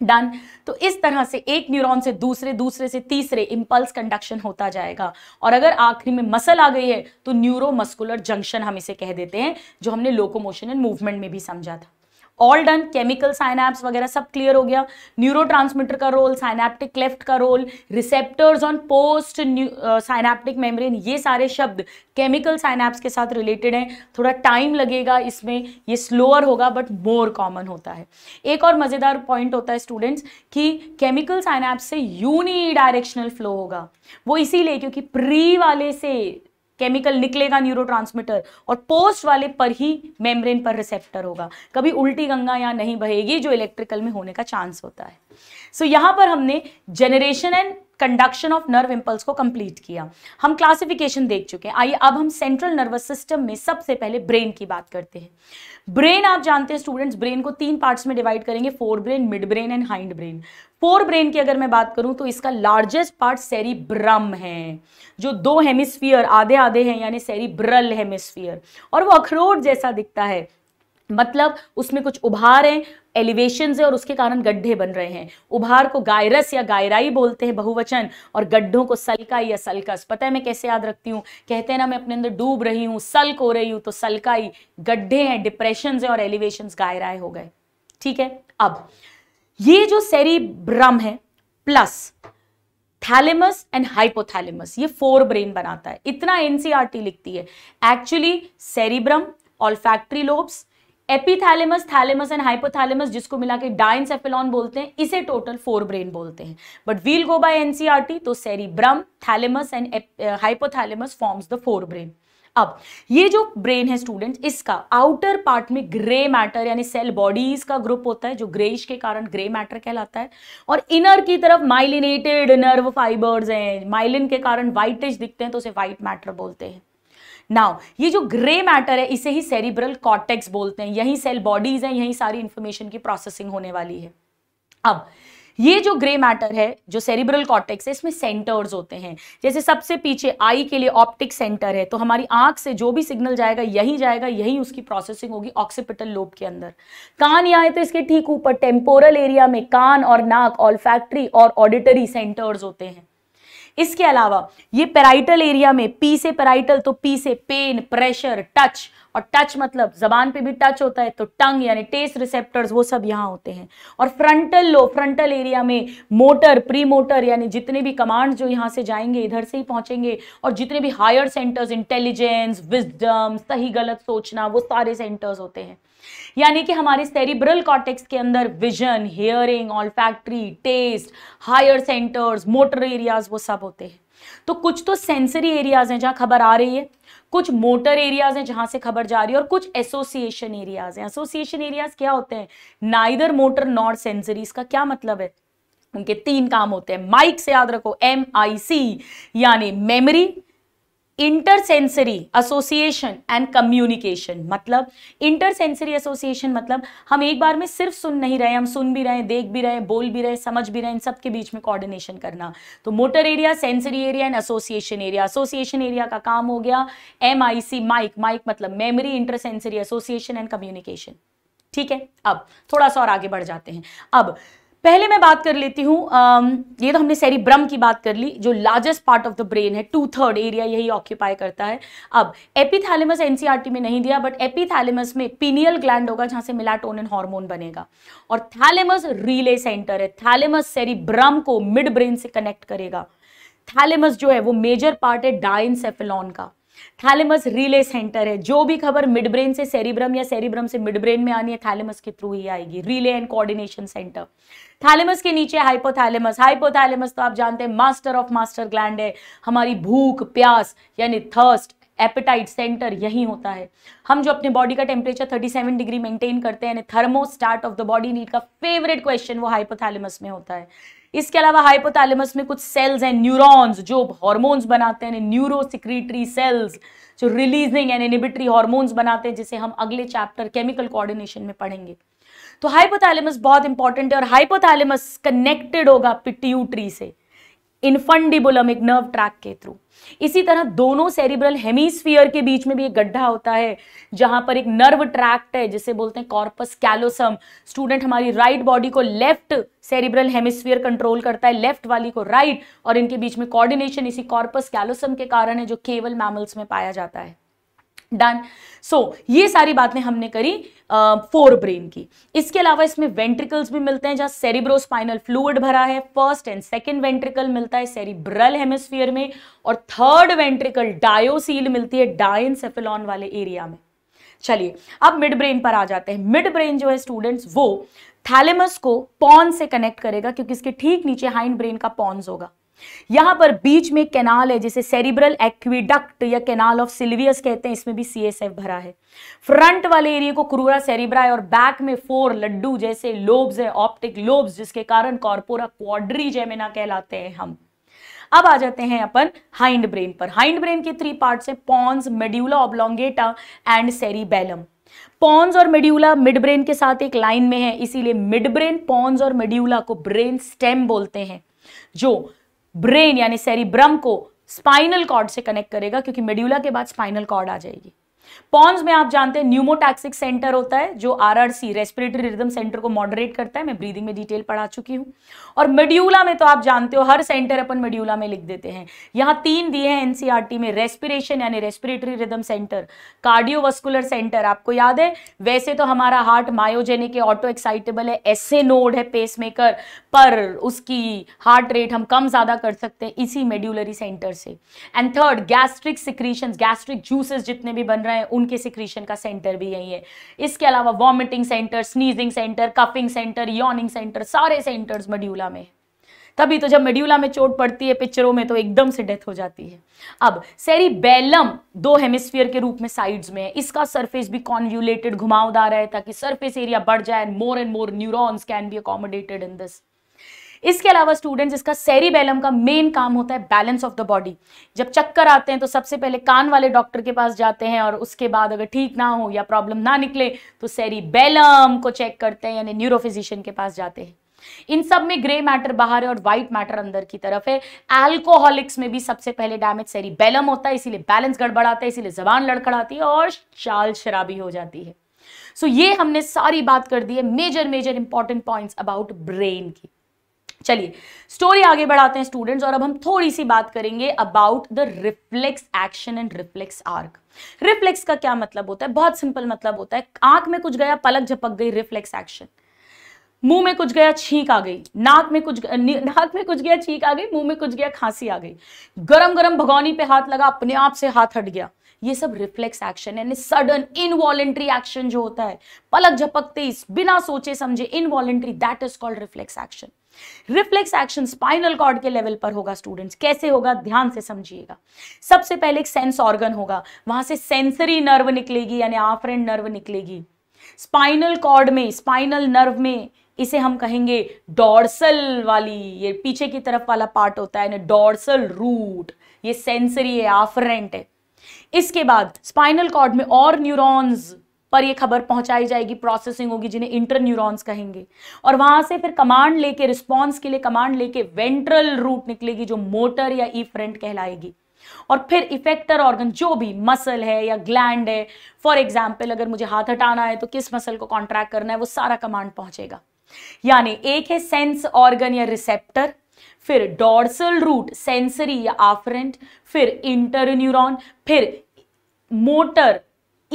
done तो इस तरह से एक न्यूरॉन से दूसरे दूसरे से तीसरे इंपल्स कंडक्शन होता जाएगा और अगर आखिरी में मसल आ गई है तो न्यूरोमस्कुलर जंक्शन हम इसे कह देते हैं जो हमने लोकोमोशन एंड मूवमेंट में भी समझा था ऑल डन केमिकल साइनाप्स वगैरह सब क्लियर हो गया न्यूरो का रोल साइनाप्टिक लेफ्ट का role receptors on post synaptic membrane ये सारे शब्द केमिकल साइनाप्स के साथ रिलेटेड हैं थोड़ा टाइम लगेगा इसमें ये स्लोअर होगा बट मोर कॉमन होता है एक और मज़ेदार पॉइंट होता है स्टूडेंट्स कि केमिकल साइनाप्स से यूनी डायरेक्शनल फ्लो होगा वो इसीलिए क्योंकि प्री वाले से केमिकल निकलेगा न्यूरोट्रांसमीटर और पोस्ट वाले पर ही मेम्ब्रेन पर रिसेप्टर होगा कभी उल्टी गंगा यहाँ नहीं बहेगी जो इलेक्ट्रिकल में होने का चांस होता है सो so, यहाँ पर हमने generation and conduction of nerve impulse को कंप्लीट किया हम क्लासिफिकेशन देख चुके हैं आइए अब हम सेंट्रल नर्वस सिस्टम में सबसे पहले ब्रेन की बात करते हैं ब्रेन आप जानते हैं स्टूडेंट्स ब्रेन को तीन पार्ट्स में डिवाइड करेंगे forebrain midbrain and hindbrain forebrain की अगर मैं बात करूं तो इसका लार्जेस्ट पार्ट सेरिब्रम है जो दो हेमिस्फीयर आधे आधे हैं यानी सेरिब्रल हेमिस्फीयर और वो अखरोट जैसा दिखता है मतलब उसमें कुछ उभार हैं एलिवेशन है और उसके कारण गड्ढे बन रहे हैं उभार को गायरस या गायराई बोलते हैं बहुवचन और गड्ढों को सलका या सलकस पता है मैं कैसे याद रखती हूँ कहते हैं ना मैं अपने अंदर डूब रही हूँ सल्क हो रही हूँ तो सलकाई गड्ढे हैं डिप्रेशन है और एलिवेशन गायराए हो गए ठीक है अब ये जो सेरिब्रम है प्लस थैलेमस एंड हाइपोथैलेमस ये फोर ब्रेन बनाता है इतना एनसीआरटी e लिखती है actually cerebrum olfactory lobes epithalamus thalamus and hypothalamus जिसको मिला के डाइनसेफेलॉन बोलते हैं इसे टोटल फोर ब्रेन बोलते हैं but we'll go by NCERT तो cerebrum thalamus and hypothalamus forms the forebrain अब ये जो ब्रेन है स्टूडेंट इसका आउटर पार्ट में ग्रे मैटर यानी सेल बॉडीज का ग्रुप होता है जो ग्रेइश के कारण ग्रे मैटर कहलाता है और इनर की तरफ माइलिनेटेड नर्व फाइबर्स हैं माइलिन के कारण व्हाइटिश दिखते हैं तो उसे व्हाइट मैटर बोलते हैं नाउ ये जो ग्रे मैटर है इसे ही सेरिब्रल कॉर्टेक्स बोलते हैं यही सेल बॉडीज हैं यही सारी इंफॉर्मेशन की प्रोसेसिंग होने वाली है अब ये जो ग्रे मैटर है जो सेरिब्रल कॉर्टेक्स है इसमें सेंटर्स होते हैं जैसे सबसे पीछे आई के लिए ऑप्टिक सेंटर है तो हमारी आंख से जो भी सिग्नल जाएगा यही जाएगा यही उसकी प्रोसेसिंग होगी ऑक्सीपिटल लोब के अंदर कान यहाँ है तो इसके ठीक ऊपर टेम्पोरल एरिया में कान और नाक ऑल फैक्ट्री और ऑडिटरी सेंटर्स होते हैं इसके अलावा ये पेराइटल एरिया में पी से पेराइटल तो पी से पेन प्रेशर टच और टच मतलब जबान पे भी टच होता है तो टंग यानी टेस्ट रिसेप्टर्स वो सब यहाँ होते हैं और फ्रंटल लो फ्रंटल एरिया में मोटर प्री मोटर यानी जितने भी कमांड्स जो यहाँ से जाएंगे इधर से ही पहुंचेंगे और जितने भी हायर सेंटर्स इंटेलिजेंस विजडम सही गलत सोचना वो सारे सेंटर्स होते हैं यानी कि हमारे सेरिब्रल कॉटेक्स के अंदर vision hearing olfactory taste higher centres motor areas वो सब होते हैं तो कुछ तो सेंसरी एरियाज हैं जहां खबर आ रही है कुछ मोटर एरियाज हैं जहां से खबर जा रही है और कुछ एसोसिएशन एरियाज हैं एसोसिएशन एरियाज क्या होते हैं नाइदर मोटर नॉर सेंसरी इसका क्या मतलब है उनके तीन काम होते हैं माइक से याद रखो एम आई सी यानी memory intersensory association and communication मतलब इंटरसेंसरी एसोसिएशन मतलब हम एक बार में सिर्फ सुन नहीं रहे हम सुन भी रहे देख भी रहे बोल भी रहे समझ भी रहे इन सबके बीच में कोऑर्डिनेशन करना तो motor area sensory area and association area association area का काम हो गया M I C mic mic मतलब memory intersensory association and communication ठीक है अब थोड़ा सा और आगे बढ़ जाते हैं अब पहले मैं बात कर लेती हूँ ये तो हमने सेरिब्रम की बात कर ली जो largest part of the brain है टू थर्ड एरिया यही ऑक्यूपाई करता है अब एपिथैलेमस एनसीईआरटी में नहीं दिया बट एपिथैलेमस में पीनियल ग्लैंड होगा जहाँ से मिलाटोनिन हार्मोन बनेगा और थैलेमस रिले सेंटर है थैलेमस सेरिब्रम को मिड ब्रेन से कनेक्ट करेगा थैलेमस जो है वो मेजर पार्ट है डाइन का थैलेमस रिले सेंटर है जो भी खबर मिड ब्रेन से सेरिब्रम या सेरिब्रम से मिड ब्रेन में आनी है थैलेमस के थ्रू ही आएगी relay and coordination centre thalamus के नीचे हाइपोथैलेमस हाइपोथैलेमस तो आप जानते हैं मास्टर ऑफ मास्टर ग्लैंड है हमारी भूख प्यास यानी थर्स्ट एपेटाइट सेंटर यही होता है हम जो अपने बॉडी का टेम्परेचर 37 डिग्री मेंटेन करते हैं thermostat of the body NEET का फेवरेट क्वेश्चन वो हाइपोथैलेमस में होता है इसके अलावा हाइपोथैलेमस में कुछ सेल्स हैं न्यूरॉन्स जो हॉर्मोन्स बनाते हैं न्यूरोसिक्रेटरी सेल्स जो रिलीजिंग एंड इनिबिटरी हॉर्मोन्स बनाते हैं जिसे हम अगले चैप्टर केमिकल कोऑर्डिनेशन में पढ़ेंगे तो हाइपोथैलेमस बहुत इंपॉर्टेंट है और हाइपोथैलेमस कनेक्टेड होगा पिट्यूटरी से इन्फंडिबुलम एक नर्व ट्रैक के थ्रू इसी तरह दोनों सेरिब्रल हेमिस्फीयर के बीच में भी एक गड्ढा होता है जहां पर एक नर्व ट्रैक्ट है जिसे बोलते हैं कॉर्पस कैलोसम स्टूडेंट हमारी राइट बॉडी को लेफ्ट सेरिब्रल हेमिस्फीयर कंट्रोल करता है लेफ्ट वाली को राइट और इनके बीच में कोऑर्डिनेशन इसी कॉर्पस कैलोसम के कारण है जो केवल मैमल्स में पाया जाता है डन सो so, ये सारी बातें हमने करी फोर ब्रेन की इसके अलावा इसमें वेंट्रिकल्स भी मिलते हैं जहां सेरिब्रोस्पाइनल फ्लूड भरा है फर्स्ट एंड सेकेंड वेंट्रिकल मिलता है सेरिब्रल हेमिस्फीयर में और थर्ड वेंट्रिकल डायोसील मिलती है डायन सेफेलॉन वाले एरिया में चलिए अब मिड ब्रेन पर आ जाते हैं मिड ब्रेन जो है स्टूडेंट्स वो थैलेमस को पॉन से कनेक्ट करेगा क्योंकि इसके ठीक नीचे हाइंड ब्रेन का पॉन्स होगा यहां पर बीच में कैनाल है जिसे सेरिब्रल एक्विडक्ट या कैनाल ऑफ सिल्वियस कहते हैं इसमें भी सीएसएफ भरा है फ्रंट वाले एरिया को क्रूरा सेरिब्रा है और बैक में फोर लड्डू जैसे लोब्स है ऑप्टिक लोब्स जिसके कारण कॉर्पोरा क्वाड्री जेमिना कहलाते हैं हम अब आ जाते हैं अपन हाइंड ब्रेन पर हाइंड ब्रेन के थ्री पार्ट है pons medulla oblongata and cerebellum pons और मेड्यूला मिड ब्रेन के साथ एक लाइन में है इसीलिए मिड ब्रेन पॉन्स और मेड्यूला को ब्रेन स्टेम बोलते हैं जो ब्रेन यानी सेरिब्रम को स्पाइनल कॉर्ड से कनेक्ट करेगा क्योंकि मेड्यूला के बाद स्पाइनल कॉर्ड आ जाएगी पॉन्स में आप जानते हैं न्यूमोटैक्सिक सेंटर होता है जो आरआरसी रेस्पिरेटरी रिदम सेंटर को मॉडरेट करता है मैं ब्रीदिंग में डिटेल पढ़ा चुकी हूं और मेड्यूला में तो आप जानते हो हर सेंटर अपन मेड्यूला में लिख देते हैं यहां तीन दिए हैं एनसीआरटी e में रेस्पिरेशन यानी respiratory rhythm centre cardiovascular centre आपको याद है वैसे तो हमारा हार्ट मायोजेनिक है ऑटो एक्साइटेबल है ऐसे नोड है पेसमेकर पर उसकी हार्ट रेट हम कम ज़्यादा कर सकते हैं इसी मेड्यूलरी सेंटर से and third gastric secretion gastric juices जितने भी बन रहे हैं हैं उनके सिक्रीशन का सेंटर भी यही है इसके अलावा vomiting centre sneezing centre coughing centre yawning centre सारे सेंटर्स मड्यूला में तभी तो जब मेड्यूला में चोट पड़ती है पिक्चरों में तो एकदम से डेथ हो जाती है अब सेरिबेलम दो हेमिस्फीयर के रूप में साइड्स में है इसका सरफेस भी कॉन्व्यूलेटेड घुमावदार है ताकि सरफेस एरिया बढ़ जाए more and more neurons can be accommodated in this इसके अलावा स्टूडेंट इसका बैलम का मेन काम होता है बैलेंस ऑफ द बॉडी जब चक्कर आते हैं तो सबसे पहले कान वाले डॉक्टर के पास जाते हैं और उसके बाद अगर ठीक ना हो या प्रॉब्लम ना निकले तो बैलम को चेक करते हैं यानी न्यूरोफिजिशियन के पास जाते हैं इन सब में ग्रे मैटर बाहर है और व्हाइट मैटर अंदर की तरफ है एल्कोहलिक्स में भी सबसे पहले डैमेज बैलम होता है इसीलिए बैलेंस गड़बड़ाता है इसीलिए जबान लड़खड़ाती है और चाल शराबी हो जाती है सो so, ये हमने सारी बात कर दी है major major important points about brain की चलिए स्टोरी आगे बढ़ाते हैं स्टूडेंट्स और अब हम थोड़ी सी बात करेंगे about the reflex action and reflex arc reflex का क्या मतलब होता है बहुत सिंपल मतलब होता है आंख में कुछ गया पलक झपक गई रिफ्लेक्स एक्शन मुंह में कुछ गया छींक आ गई नाक में कुछ नाक में कुछ गया छींक आ गई मुंह में कुछ गया खांसी आ गई गरम गरम भगौनी पे हाथ लगा अपने आप से हाथ हट गया ये सब रिफ्लेक्स एक्शन यानी सडन इनवॉलेंट्री एक्शन जो होता है पलक झपकते बिना सोचे समझे involuntary that is called reflex action reflex action spinal cord के लेवल पर होगा स्टूडेंट्स कैसे होगा ध्यान से समझिएगा सबसे पहले एक सेंस ऑर्गन होगा वहां से सेंसरी नर्व निकलेगी यानी आफरेंट नर्व निकलेगी स्पाइनल कॉर्ड में स्पाइनल नर्व में इसे हम कहेंगे डॉर्सल वाली ये पीछे की तरफ वाला पार्ट होता है ना डॉर्सल रूट ये सेंसरी है आफरेंट है इसके बाद स्पाइनल कॉर्ड में और न्यूरॉन्स पर ये खबर पहुंचाई जाएगी प्रोसेसिंग होगी जिन्हें इंटर न्यूरॉन्स कहेंगे और वहां से फिर कमांड लेके रिस्पॉन्स के लिए कमांड लेके वेंट्रल रूट निकलेगी जो मोटर या ई फ्रंट कहलाएगी और फिर इफेक्टर ऑर्गन जो भी मसल है या ग्लैंड है फॉर एग्जाम्पल अगर मुझे हाथ हटाना है तो किस मसल को कॉन्ट्रैक्ट करना है वो सारा कमांड पहुंचेगा यानी एक है सेंस ऑर्गन या रिसेप्टर फिर डॉर्सल रूट सेंसरी या आफरेंट फिर इंटर न्यूरॉन फिर मोटर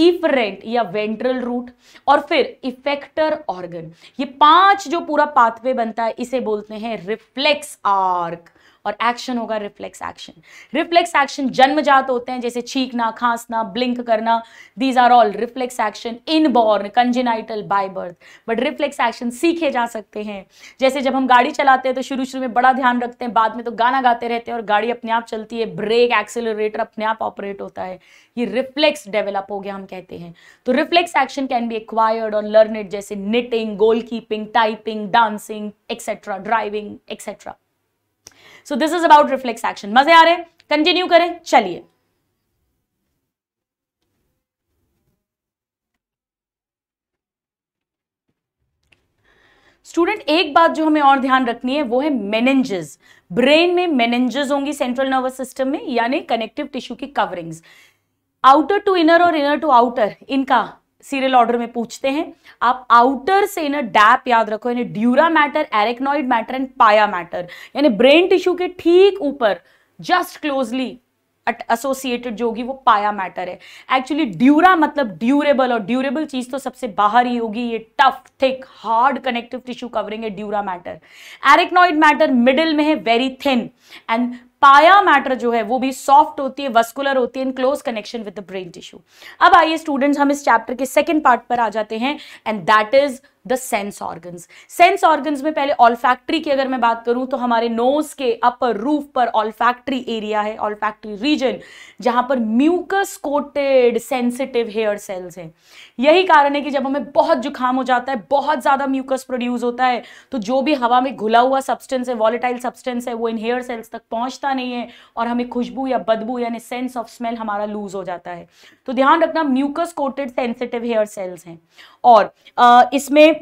इफरेंट या वेंट्रल रूट और फिर इफेक्टर ऑर्गन ये पांच जो पूरा पाथवे बनता है इसे बोलते हैं रिफ्लेक्स आर्क और एक्शन होगा रिफ्लेक्स एक्शन रिफ्लेक्स एक्शन जन्मजात होते हैं जैसे छींकना खांसना ब्लिंक करना these are all reflex action inborn congenital by birth but reflex action सीखे जा सकते हैं जैसे जब हम गाड़ी चलाते हैं तो शुरू शुरू में बड़ा ध्यान रखते हैं बाद में तो गाना गाते रहते हैं और गाड़ी अपने आप चलती है ब्रेक एक्सेलरेटर अपने आप ऑपरेट होता है ये रिफ्लेक्स डेवलप हो गया हम कहते हैं तो reflex action can be acquired और लर्न इट जैसे knitting goalkeeping typing dancing etcetera driving etcetera so this is about reflex action मजे आ रहे हैं कंटिन्यू करें चलिए स्टूडेंट एक बात जो हमें और ध्यान रखनी है वो है मेनेंजेस ब्रेन में मेनेंजेस होंगी सेंट्रल नर्वस सिस्टम में यानी कनेक्टिव टिश्यू की कवरिंग्स आउटर टू इनर और इनर टू आउटर इनका सीरियल ऑर्डर में पूछते हैं आप आउटर से ना डैप याद रखो यानी dura mater arachnoid mater and pia mater यानी ब्रेन टिश्यू के ठीक ऊपर जस्ट क्लोजली एसोसिएटेड जो होगी वो पाया मैटर है एक्चुअली ड्यूरा मतलब ड्यूरेबल और ड्यूरेबल चीज तो सबसे बाहर ही होगी ये tough thick hard connective tissue covering है dura mater arachnoid mater middle में है very thin and pia mater जो है वो भी सॉफ्ट होती है वस्कुलर होती है in close connection with the brain tissue अब आइए स्टूडेंट्स हम इस चैप्टर के सेकेंड पार्ट पर आ जाते हैं and that is the sense organ sense organ में पहले ऑल्फैक्ट्री की अगर मैं बात करूं तो हमारे नोज के अपर रूफ पर ऑल्फैक्ट्री एरिया है ऑल्फैक्ट्री रीजन जहां पर mucus coated sensitive hair cells हैं यही कारण है कि जब हमें बहुत जुकाम हो जाता है बहुत ज़्यादा म्यूकस प्रोड्यूस होता है तो जो भी हवा में घुला हुआ सब्सटेंस है वॉलेटाइल सब्सटेंस है वो इन हेयर सेल्स तक पहुंचता नहीं है और हमें खुशबू या बदबू यानी सेंस ऑफ स्मेल हमारा लूज हो जाता है तो ध्यान रखना mucus coated sensitive hair cells हैं और इसमें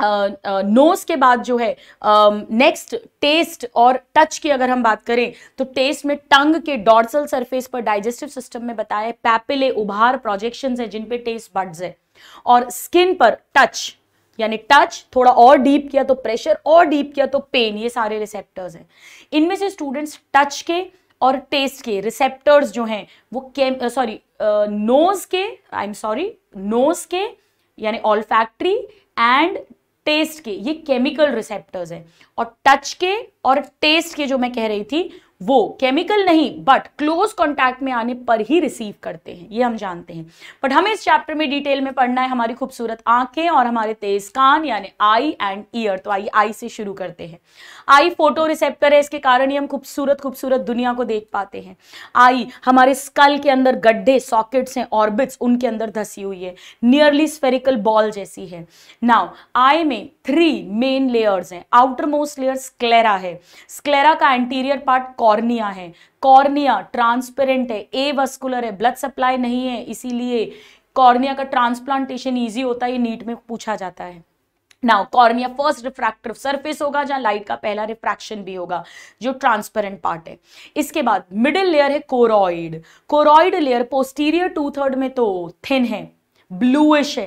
नोज़ uh, uh, के बाद जो है नेक्स्ट uh, टेस्ट और टच की अगर हम बात करें तो टेस्ट में टंग के डॉर्सल सरफेस पर डाइजेस्टिव सिस्टम में बताए पैपिले उभार प्रोजेक्शंस है जिन पे टेस्ट बड्स है और स्किन पर टच यानी टच थोड़ा और डीप किया तो प्रेशर और डीप किया तो पेन ये सारे रिसेप्टर्स हैं इनमें से स्टूडेंट्स टच के और टेस्ट के रिसेप्टर्स जो हैं वो सॉरी नोज के आई एम सॉरी नोज के यानी ऑल फैक्ट्री एंड टेस्ट के ये केमिकल रिसेप्टर्स हैं और टच के और टेस्ट के जो मैं कह रही थी वो केमिकल नहीं बट क्लोज कांटेक्ट में आने पर ही रिसीव करते हैं ये हम जानते हैं बट हमें इस चैप्टर में डिटेल में पढ़ना है हमारी खूबसूरत आंखें और हमारे तेज कान यानी आई एंड ईयर तो आइए आई से शुरू करते हैं आई फोटो रिसेप्टर है इसके कारण ही हम खूबसूरत खूबसूरत दुनिया को देख पाते हैं आई हमारे स्कल के अंदर गड्ढे सॉकेट्स हैं ऑर्बिट्स उनके अंदर धसी हुई है नियरली स्फेरिकल बॉल जैसी है नाउ आई में थ्री मेन लेयर्स हैं आउटर मोस्ट लेयर स्क्लेरा है स्क्लेरा का एंटीरियर पार्ट कॉर्निया है कॉर्निया ट्रांसपेरेंट है ए वस्कुलर है ब्लड सप्लाई नहीं है इसीलिए कॉर्निया का ट्रांसप्लांटेशन ईजी होता है ये नीट में पूछा जाता है now cornea first refractive surface होगा जहां लाइट का पहला रिफ्रैक्शन भी होगा जो ट्रांसपेरेंट पार्ट है इसके बाद मिडिल लेयर है choroid choroid layer posterior two third में तो थिन है ब्लूइश है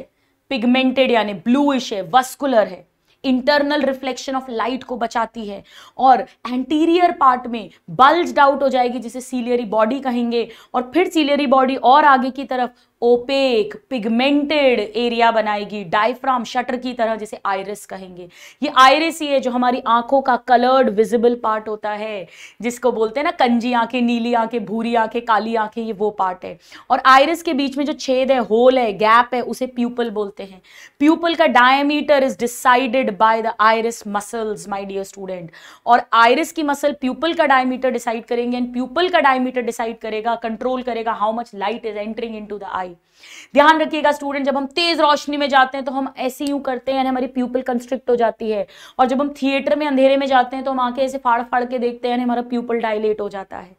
पिगमेंटेड यानी ब्लूइश है वस्कुलर है इंटरनल रिफ्लेक्शन ऑफ लाइट को बचाती है और एंटीरियर पार्ट में बल्ज आउट हो जाएगी जिसे सीलियरी बॉडी कहेंगे और फिर सीलियरी बॉडी और आगे की तरफ ओपेक पिगमेंटेड एरिया बनाएगी डायफ्राम शटर की तरह जिसे आयरस कहेंगे ये आयरिस ही है जो हमारी आंखों का कलर्ड विजिबल पार्ट होता है जिसको बोलते हैं ना कंजी आंखें नीली आंखें भूरी आंखें काली आंखें ये वो पार्ट है और आयरस के बीच में जो छेद है होल है गैप है उसे प्यूपल बोलते हैं प्यूपल का diameter is decided by the iris muscles my dear student और आयरिस की मसल प्यूपल का डायमीटर डिसाइड करेंगे एंड प्यूपल का डायमीटर डिसाइड करेगा कंट्रोल करेगा how much light is entering in the eye eye ध्यान रखिएगा स्टूडेंट जब हम तेज रोशनी में जाते हैं तो हम ऐसे यूं करते हैं यानी हमारी प्यूपल कंस्ट्रिक्ट हो जाती है और जब हम थिएटर में अंधेरे में जाते हैं तो हम आंखें ऐसे फाड़ फाड़ के देखते हैं यानी हमारा प्यूपल डायलेट हो जाता है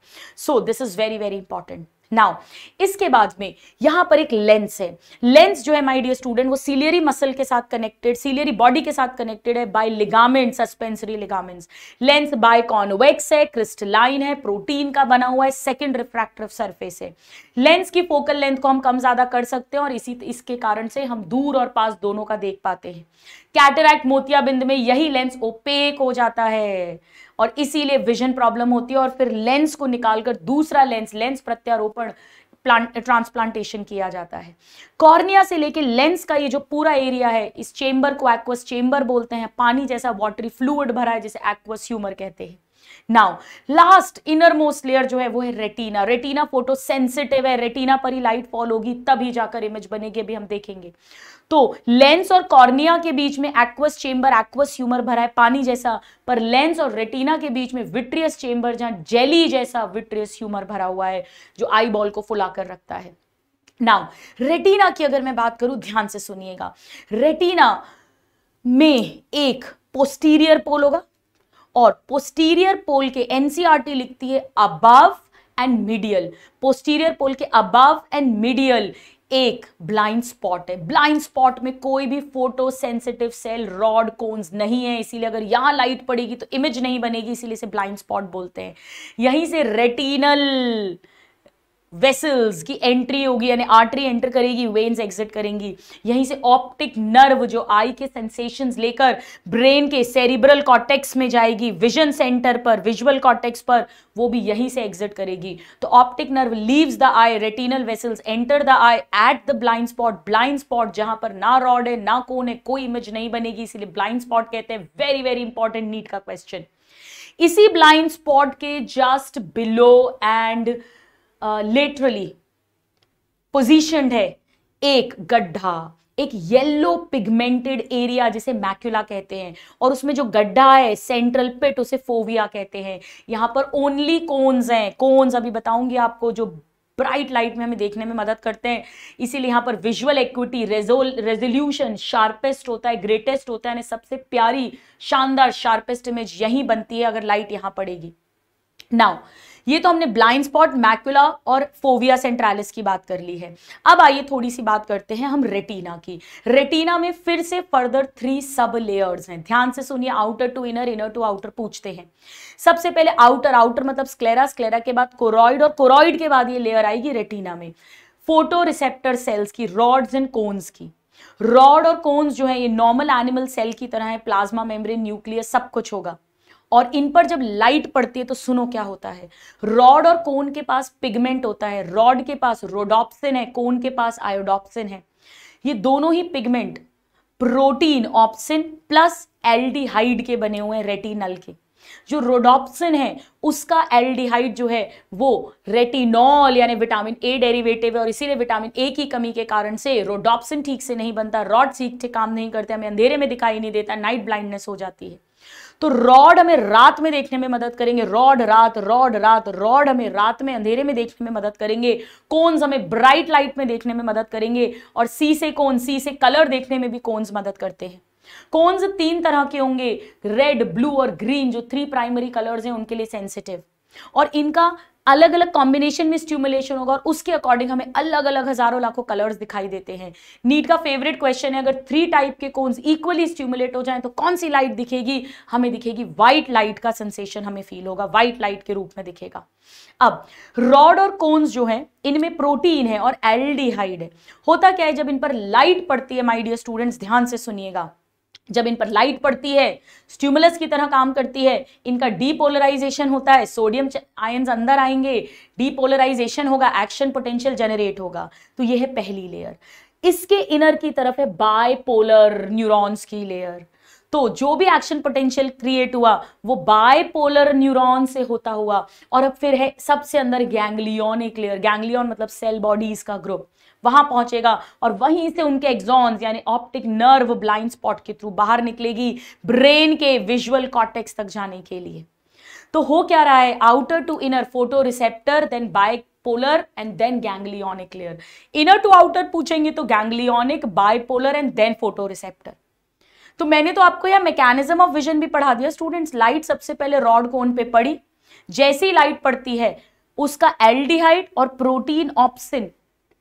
so this is very very important now इसके बाद में यहां पर एक लेंस है लेंस जो है माय डियर स्टूडेंट वो सीलियरी मसल के साथ कनेक्टेड सीलियरी बॉडी के साथ कनेक्टेड है by ligament suspensory ligaments lens biconvex है क्रिस्टलाइन है प्रोटीन का बना हुआ है सेकंड रिफ्रैक्टिव सरफेस है लेंस की फोकल लेंथ को हम कम ज्यादा कर सकते हैं और इसी इसके कारण से हम दूर और पास दोनों का देख पाते हैं कैटरैक्ट मोतियाबिंद में यही लेंस ओपेक हो जाता है और इसीलिए विजन प्रॉब्लम होती है और फिर लेंस को निकालकर दूसरा लेंस लेंस प्रत्यारोपण ट्रांसप्लांटेशन किया जाता है कॉर्निया से लेके लेंस का ये जो पूरा एरिया है इस चेंबर को एक्वस चेंबर बोलते हैं पानी जैसा वाटरी फ्लूड भरा है जिसे एक्वस ह्यूमर कहते हैं now last inner most layer जो है वो है रेटिना रेटिना फोटो सेंसिटिव है रेटिना पर ही लाइट फॉल होगी तभी जाकर इमेज बनेगी अभी हम देखेंगे तो लेंस और कॉर्निया के बीच में एक्वस चेंबर एक्वस ह्यूमर भरा है पानी जैसा पर लेंस और रेटिना के बीच में विट्रियस चेंबर जहां जेली जैसा विट्रियस ह्यूमर भरा हुआ है जो आई बॉल को फुलाकर रखता है नाउ रेटिना की अगर मैं बात करूं ध्यान से सुनिएगा रेटिना में एक पोस्टीरियर पोल होगा और पोस्टीरियर पोल के एनसीआरटी e लिखती है above and medial posterior pole के अबव एंड मीडियल एक ब्लाइंड स्पॉट है ब्लाइंड स्पॉट में कोई भी photo sensitive cell rod cones नहीं है इसीलिए अगर यहां लाइट पड़ेगी तो इमेज नहीं बनेगी इसीलिए इसे ब्लाइंड स्पॉट बोलते हैं यहीं से रेटिनल वेसल्स की एंट्री होगी यानी आर्टरी एंटर करेगी वेन्स एग्जिट करेंगी यहीं से ऑप्टिक नर्व जो आई के सेंसेशंस लेकर ब्रेन के सेरिब्रल कॉटेक्स में जाएगी विजन सेंटर पर विजुअल कॉटेक्स पर वो भी यहीं से एग्जिट करेगी तो optic nerve leaves the eye retinal vessels enter the eye at the blind spot blind spot जहां पर ना रॉड है ना कोन है कोई इमेज नहीं बनेगी इसीलिए ब्लाइंड स्पॉट कहते हैं वेरी वेरी इंपॉर्टेंट नीट का क्वेश्चन इसी ब्लाइंड स्पॉट के just below and laterally position है एक गड्ढा एक येलो पिगमेंटेड एरिया जिसे मैक्यूला कहते हैं और उसमें जो गड्ढा है सेंट्रल पिट उसे फोविया कहते हैं यहां पर ओनली कोन्स हैं कोन्स अभी बताऊंगी आपको जो ब्राइट लाइट में हमें देखने में मदद करते हैं इसीलिए यहां पर visual acuity resol resolution sharpest होता है ग्रेटेस्ट होता है सबसे प्यारी शानदार शार्पेस्ट इमेज यही बनती है अगर लाइट यहां पड़ेगी नाउ ये तो हमने ब्लाइंड स्पॉट मैक्यूला और फोविया सेंट्रालिस की बात कर ली है अब आइए थोड़ी सी बात करते हैं हम रेटिना की रेटिना में फिर से फर्दर थ्री सब लेयर्स हैं ध्यान से सुनिए outer to inner inner to outer पूछते हैं सबसे पहले आउटर आउटर मतलब स्क्लेरा स्क्लेरा के बाद कोरोइड और कोरोइड के बाद ये लेयर आएगी रेटिना में फोटो रिसेप्टर सेल्स की रॉड्स एंड कोन्स की रॉड और कोन्स जो है ये नॉर्मल एनिमल सेल की तरह है प्लाज्मा मेम्ब्रेन न्यूक्लियस सब कुछ होगा और इन पर जब लाइट पड़ती है तो सुनो क्या होता है रॉड और कोन के पास पिगमेंट होता है रॉड के पास रोडॉप्सिन है कोन के पास आयोडॉप्सिन है ये दोनों ही pigment protein opsin plus aldehyde के बने हुए हैं रेटिनल के जो रोडॉप्सिन है उसका एल्डिहाइड जो है वो रेटिनॉल यानी विटामिन ए डेरिवेटिव है और इसीलिए विटामिन ए की कमी के कारण से रोडॉप्सिन ठीक से नहीं बनता रॉड ठीक से काम नहीं करते हमें अंधेरे में दिखाई नहीं देता नाइट ब्लाइंडनेस हो जाती है तो रॉड हमें रात में देखने में मदद करेंगे रॉड रात रॉड रात रॉड हमें रात में अंधेरे में देखने में मदद करेंगे कोन्स हमें ब्राइट लाइट में देखने में मदद करेंगे और सी से कोन सी से कलर देखने में भी कोन्स मदद करते हैं कोन्स तीन तरह के होंगे रेड ब्लू और ग्रीन जो थ्री प्राइमरी कलर्स हैं उनके लिए सेंसिटिव और इनका अलग अलग कॉम्बिनेशन में स्ट्यूमुलेशन होगा और उसके अकॉर्डिंग हमें अलग अलग हजारों लाखों कलर्स दिखाई देते हैं नीट का फेवरेट क्वेश्चन है अगर थ्री टाइप के कोन्स इक्वली स्ट्यूमुलेट हो जाए तो कौन सी लाइट दिखेगी हमें दिखेगी व्हाइट लाइट का सेंसेशन हमें फील होगा व्हाइट लाइट के रूप में दिखेगा अब रॉड और कोन्स जो है इनमें प्रोटीन है और एल्डिहाइड है होता क्या है जब इन पर लाइट पड़ती है माय डियर स्टूडेंट्स ध्यान से सुनिएगा जब इन पर लाइट पड़ती है स्ट्यूमुलस की तरह काम करती है इनका डीपोलराइजेशन होता है सोडियम आयंस अंदर आएंगे डीपोलराइजेशन होगा एक्शन पोटेंशियल जनरेट होगा तो यह है पहली लेयर इसके इनर की तरफ है बायपोलर न्यूरॉन्स की लेयर तो जो भी एक्शन पोटेंशियल क्रिएट हुआ वो बायपोलर न्यूरॉन से होता हुआ और अब फिर है सबसे अंदर गैंगलियन एक लेयर गैंगलियन मतलब सेल बॉडीज का ग्रुप वहां पहुंचेगा और वहीं से उनके एग्जॉन्स यानी ऑप्टिक नर्व ब्लाइंड स्पॉट के थ्रू बाहर निकलेगी ब्रेन के विजुअल कॉटेक्स तक जाने के लिए तो हो क्या रहा है outer to inner photo receptor then bipolar and then ganglionic layer inner to outer पूछेंगे तो ganglionic bipolar and then photo receptor तो मैंने तो आपको यह मैकेनिज्म ऑफ विजन भी पढ़ा दिया स्टूडेंट्स लाइट सबसे पहले रॉड कोन पे पड़ी जैसी लाइट पड़ती है उसका एल्डिहाइड और प्रोटीन ऑप्सिन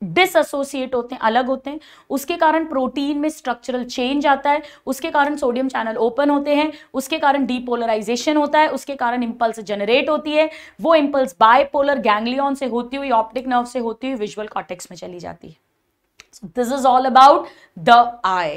डिसोसिएट होते हैं अलग होते हैं उसके कारण प्रोटीन में स्ट्रक्चरल चेंज आता है उसके कारण सोडियम चैनल ओपन होते हैं उसके कारण डीपोलराइजेशन होता है उसके कारण इंपल्स जनरेट होती है वो इंपल्स बायपोलर गैंग्लियन से होती हुई ऑप्टिक नर्व से होती हुई विजुअल कॉटेक्स में चली जाती है this is all about the eye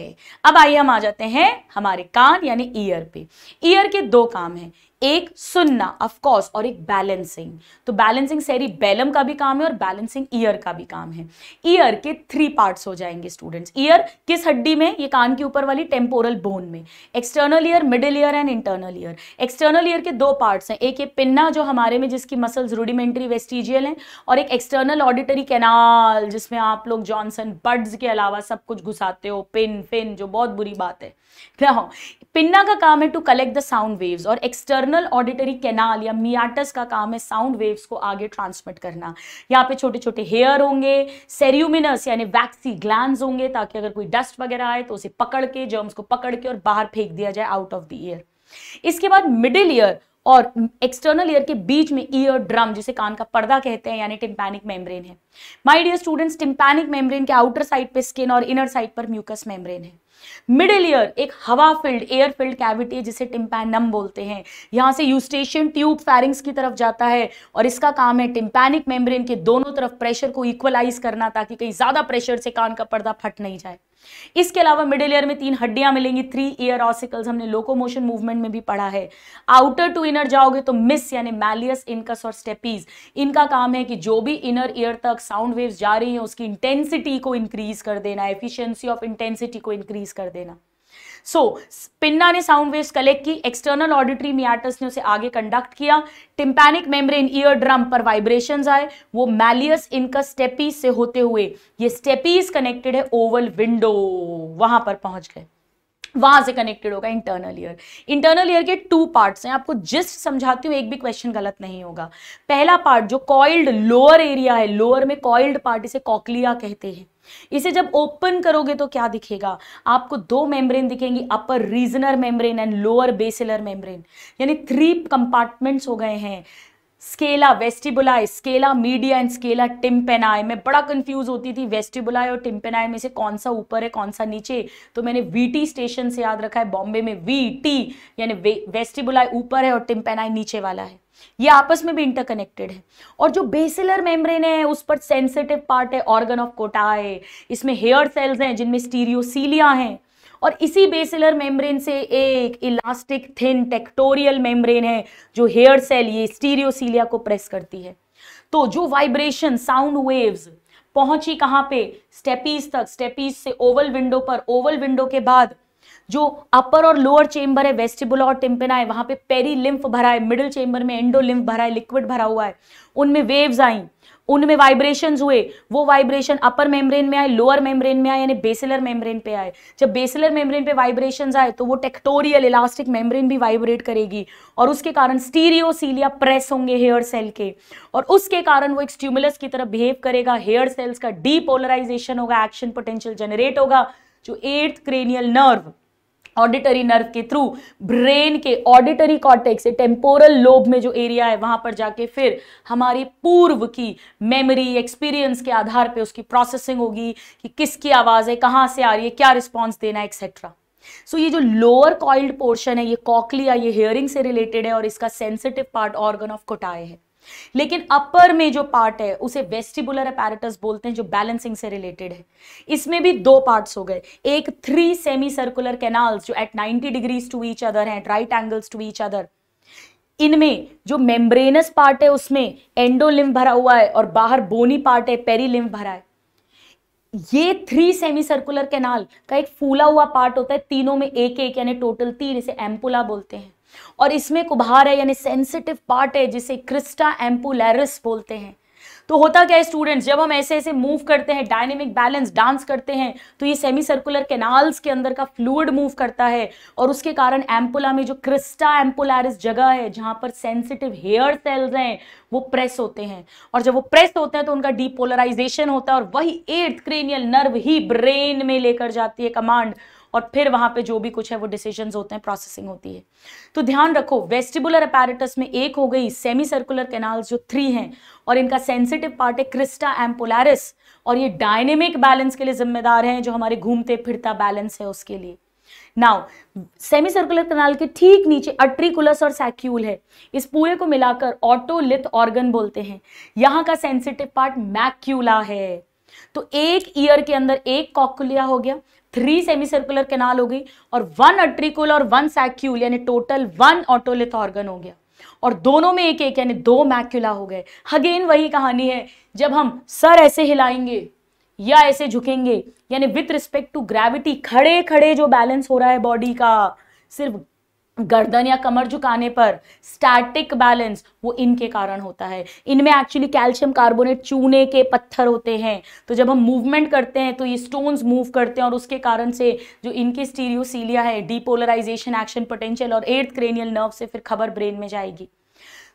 अब आइए हम आ जाते हैं हमारे कान यानी ईयर पे ईयर के दो काम हैं एक सुनना ऑफ कोर्स और एक बैलेंसिंग तो बैलेंसिंग सेरी बेलम का भी काम है और बैलेंसिंग ईयर का भी काम है ईयर के थ्री पार्ट्स हो जाएंगे स्टूडेंट्स ईयर किस हड्डी में ये कान के ऊपर वाली टेम्पोरल बोन में external ear middle ear and internal ear external ear के दो पार्ट्स हैं एक ये पिन्ना जो हमारे में जिसकी मसल्स रूडिमेंट्री वेस्टिजियल हैं और एक एक्सटर्नल ऑडिटरी कैनाल जिसमें आप लोग जॉनसन बर्ड्स के अलावा सब कुछ घुसाते हो पिन फिन जो बहुत बुरी बात है पिन्ना का काम है to collect the sound waves और एक्सटर्नल इंटरनल ऑडिटरी कैनाल या मियाटस का काम है साउंड वेव्स को आगे ट्रांसमिट करना यहाँ पे छोटे छोटे हेयर होंगे सेरियोमिनस यानी वैक्सी ग्लैंड होंगे ताकि अगर कोई डस्ट वगैरह आए तो उसे पकड़ के जर्म्स को पकड़ के और बाहर फेंक दिया जाए आउट ऑफ द ईयर इसके बाद मिडिल ईयर और एक्सटर्नल ईयर के बीच में ईयर ड्रम जिसे कान का पर्दा कहते हैं यानी टिम्पैनिक मेम्ब्रेन है my dear students tympanic membrane के आउटर साइड पे स्किन और इनर साइड पर म्यूकस मेम्ब्रेन है मिडिल ईयर एक हवा फील्ड एयर फील्ड कैविटी है जिसे टिम्पैनम बोलते हैं यहां से यूस्टेशियन ट्यूब फैरिंग्स की तरफ जाता है और इसका काम है टिम्पैनिक मेम्ब्रेन के दोनों तरफ प्रेशर को इक्वलाइज करना ताकि कहीं ज़्यादा प्रेशर से कान का पर्दा फट नहीं जाए इसके अलावा मिडिल ईयर में तीन हड्डियां मिलेंगी थ्री ईयर ऑसिकल्स हमने लोकोमोशन मूवमेंट में भी पढ़ा है आउटर टू इनर जाओगे तो मिस यानी मैलियस इनकस और स्टेपीज इनका काम है कि जो भी इनर ईयर तक साउंड वेव्स जा रही हैं उसकी इंटेंसिटी को इंक्रीज कर देना एफिशिएंसी ऑफ इंटेंसिटी को इंक्रीज कर देना सो पिन्ना ने साउंड वेव्स कलेक्ट की एक्सटर्नल ऑडिटरी मियाटस ने उसे आगे कंडक्ट किया टिम्पैनिक मेम्ब्रेन ईयर ड्रम पर वाइब्रेशंस आए वो मैलियस इनका स्टेपीज से होते हुए ये स्टेपीज कनेक्टेड है ओवल विंडो वहां पर पहुंच गए वहां से कनेक्टेड होगा इंटरनल ईयर इंटरनल ईयर के टू पार्ट्स हैं आपको जिस्ट समझाती हूँ एक भी क्वेश्चन गलत नहीं होगा पहला पार्ट जो कॉइल्ड लोअर एरिया है लोअर में कॉइल्ड पार्ट इसे कॉकलिया कहते हैं इसे जब ओपन करोगे तो क्या दिखेगा आपको दो मेम्ब्रेन दिखेंगी upper Reissner membrane and lower basilar membrane यानी थ्री कंपार्टमेंट्स हो गए हैं scala vestibuli scala media and scala tympani मैं बड़ा कंफ्यूज होती थी वेस्टिबुलाई और टिम्पेनाई में से कौन सा ऊपर है कौन सा नीचे तो मैंने वीटी स्टेशन से याद रखा है बॉम्बे में वीटी यानी वे, वेस्टिबुलाई ऊपर है और टिम्पेनाई नीचे वाला है ये आपस में भी इंटरकनेक्टेड है और जो बेसिलर मेम्ब्रेन है उस पर सेंसिटिव पार्ट है ऑर्गन ऑफ कोटाए इसमें हेयर सेल्स हैं जिनमें स्टीरियोसीलिया हैं और इसी बेसिलर मेम्ब्रेन से एक इलास्टिक थिन टेक्टोरियल मेम्ब्रेन है जो हेयर सेल ये स्टीरियोसीलिया को प्रेस करती है तो जो वाइब्रेशन साउंड वेव्स पहुंची कहां पे स्टेपीज तक स्टेपीज से ओवल विंडो पर ओवल विंडो के बाद जो अपर और लोअर चेंबर है वेस्टिबुलर और टिम्पेना है वहां पे पेरी लिम्फ भरा है मिडिल चेंबर में एंडो लिम्फ भरा है लिक्विड भरा हुआ है उनमें वेव्स आई उनमें वाइब्रेशन हुए वो वाइब्रेशन अपर मेम्ब्रेन में आए लोअर मेम्ब्रेन में आए यानी बेसिलर मेम्ब्रेन पे आए जब बेसिलर मेम्ब्रेन पे वाइब्रेशन आए तो वो टेक्टोरियल इलास्टिक मेम्ब्रेन भी वाइब्रेट करेगी और उसके कारण स्टीरियोसीलिया प्रेस होंगे हेयर सेल के और उसके कारण वो एक स्ट्यूमुलस की तरफ बिहेव करेगा हेयर सेल्स का डीपोलराइजेशन होगा एक्शन पोटेंशियल जनरेट होगा जो eighth cranial nerve auditory nerve के थ्रू ब्रेन के ऑडिटरी कॉर्टेक्स टेम्पोरल लोब में जो एरिया है वहां पर जाके फिर हमारी पूर्व की मेमोरी एक्सपीरियंस के आधार पे उसकी प्रोसेसिंग होगी कि किसकी आवाज है कहाँ से आ रही है क्या रिस्पॉन्स देना है एक्सेट्रा सो so, ये जो लोअर कॉइल्ड पोर्शन है ये कॉकलिया ये हेयरिंग से रिलेटेड है और इसका sensitive part organ of Corti है लेकिन अपर में जो पार्ट है उसे वेस्टिबुलर अपैरेटस बोलते हैं जो बैलेंसिंग से रिलेटेड है इसमें भी दो पार्ट्स हो गए एक थ्री सेमी सर्कुलर कैनाल्स जो at 90 degrees to each other हैं right angles to each other इनमें जो मेम्ब्रेनस पार्ट है उसमें एंडोलिम भरा हुआ है और बाहर बोनी पार्ट है पेरीलिम्फ भरा है ये थ्री सेमी सर्कुलर कैनाल का एक फूला हुआ पार्ट होता है तीनों में एक एक यानी टोटल तीन इसे एम्पुला बोलते हैं और इसमें कुभार है यानी सेंसिटिव पार्ट है जिसे क्रिस्टा एम्पुलरिस बोलते हैं तो होता क्या है स्टूडेंट्स जब हम ऐसे ऐसे मूव करते हैं डायनेमिक बैलेंस डांस करते हैं तो ये सेमी सर्कुलर कैनाल्स के अंदर का फ्लूड मूव करता है और उसके कारण एम्पुला में जो क्रिस्टा एम्पुलरिस जगह है जहां पर सेंसिटिव हेयर सेल्स हैं वो प्रेस होते हैं और जब वो प्रेस होते हैं तो उनका डीपोलराइजेशन होता है और वही एर्थ क्रेनियल नर्व ही ब्रेन में लेकर जाती है कमांड और फिर वहां पे जो भी कुछ है वो डिसीजन होते हैं प्रोसेसिंग होती है तो ध्यान रखो वेस्टिबुलर अपैरेटस में एक हो गई सेमी सर्कुलर कैनाल जो थ्री हैं और इनका सेंसिटिव पार्ट है क्रिस्टा एम्पोलैरिस और ये डायनेमिक बैलेंस के लिए जिम्मेदार हैं जो हमारे घूमते फिरता बैलेंस है उसके लिए नाउ सेमी सर्कुलर कनाल के ठीक नीचे अट्रिकुलस और सैक्यूल है इस पूरे को मिलाकर ऑटोलिथ ऑर्गन बोलते हैं यहां का सेंसिटिव पार्ट मैक्यूला है तो एक ईयर के अंदर एक कॉकुलिया हो गया थ्री सेमी सर्कुलर कैनाल हो गई और वन अट्रिकुल और वन सैक्यूल यानी टोटल वन ऑटोलिथ ऑर्गन हो गया और दोनों में एक एक यानी दो मैक्यूला हो गए अगेन वही कहानी है जब हम सर ऐसे हिलाएंगे या ऐसे झुकेंगे यानी विथ रिस्पेक्ट टू ग्रेविटी खड़े खड़े जो बैलेंस हो रहा है बॉडी का सिर्फ गर्दन या कमर झुकाने पर स्टैटिक बैलेंस वो इनके कारण होता है इनमें एक्चुअली कैल्शियम कार्बोनेट चूने के पत्थर होते हैं तो जब हम मूवमेंट करते हैं तो ये स्टोन्स मूव करते हैं और उसके कारण से जो इनकी स्टीरियोसीलिया है डीपोलराइजेशन एक्शन पोटेंशियल और एर्थ क्रेनियल नर्व से फिर खबर ब्रेन में जाएगी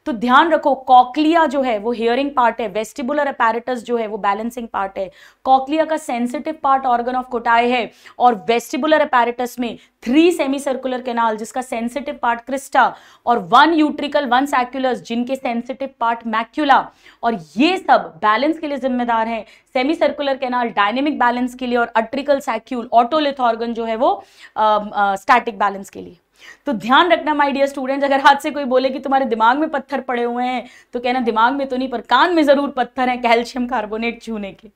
तो ध्यान रखो कॉकलिया जो है वो हियरिंग पार्ट है वेस्टिबुलर अपेरेटस जो है वो बैलेंसिंग पार्ट है कॉकलिया का sensitive part organ of Corti है और वेस्टिबुलर अपेरेटस में थ्री सेमी सर्कुलर कैनाल जिसका सेंसिटिव पार्ट क्रिस्टा और वन यूट्रिकल वन सैक्यूलस जिनके सेंसिटिव पार्ट मैक्यूला और ये सब बैलेंस के लिए जिम्मेदार है semi circular canal dynamic balance के लिए और अट्रिकल सैक्यूल ऑटोलिथ ऑर्गन जो है वो स्टैटिक बैलेंस के लिए तो ध्यान रखना माय डियर स्टूडेंट्स अगर हाथ से कोई बोले कि तुम्हारे दिमाग में पत्थर पड़े हुए हैं तो कहना दिमाग में तो नहीं पर कान में ज़रूर पत्थर है कैल्शियम कार्बोनेट छूने के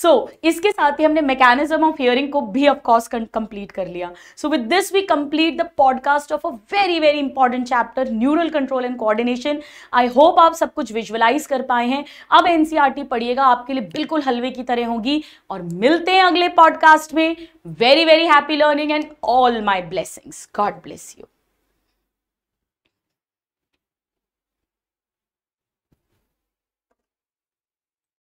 सो so, इसके साथ ही हमने मैकेनिज्म ऑफ हियरिंग को भी ऑफकोर्स कंप्लीट कर लिया so with this we complete the podcast of a very very important chapter neural control and coordination I hope आप सब कुछ विजुअलाइज कर पाए हैं अब एनसीईआरटी e पढ़िएगा आपके लिए बिल्कुल हलवे की तरह होगी और मिलते हैं अगले पॉडकास्ट में very very happy learning and all my blessings God bless you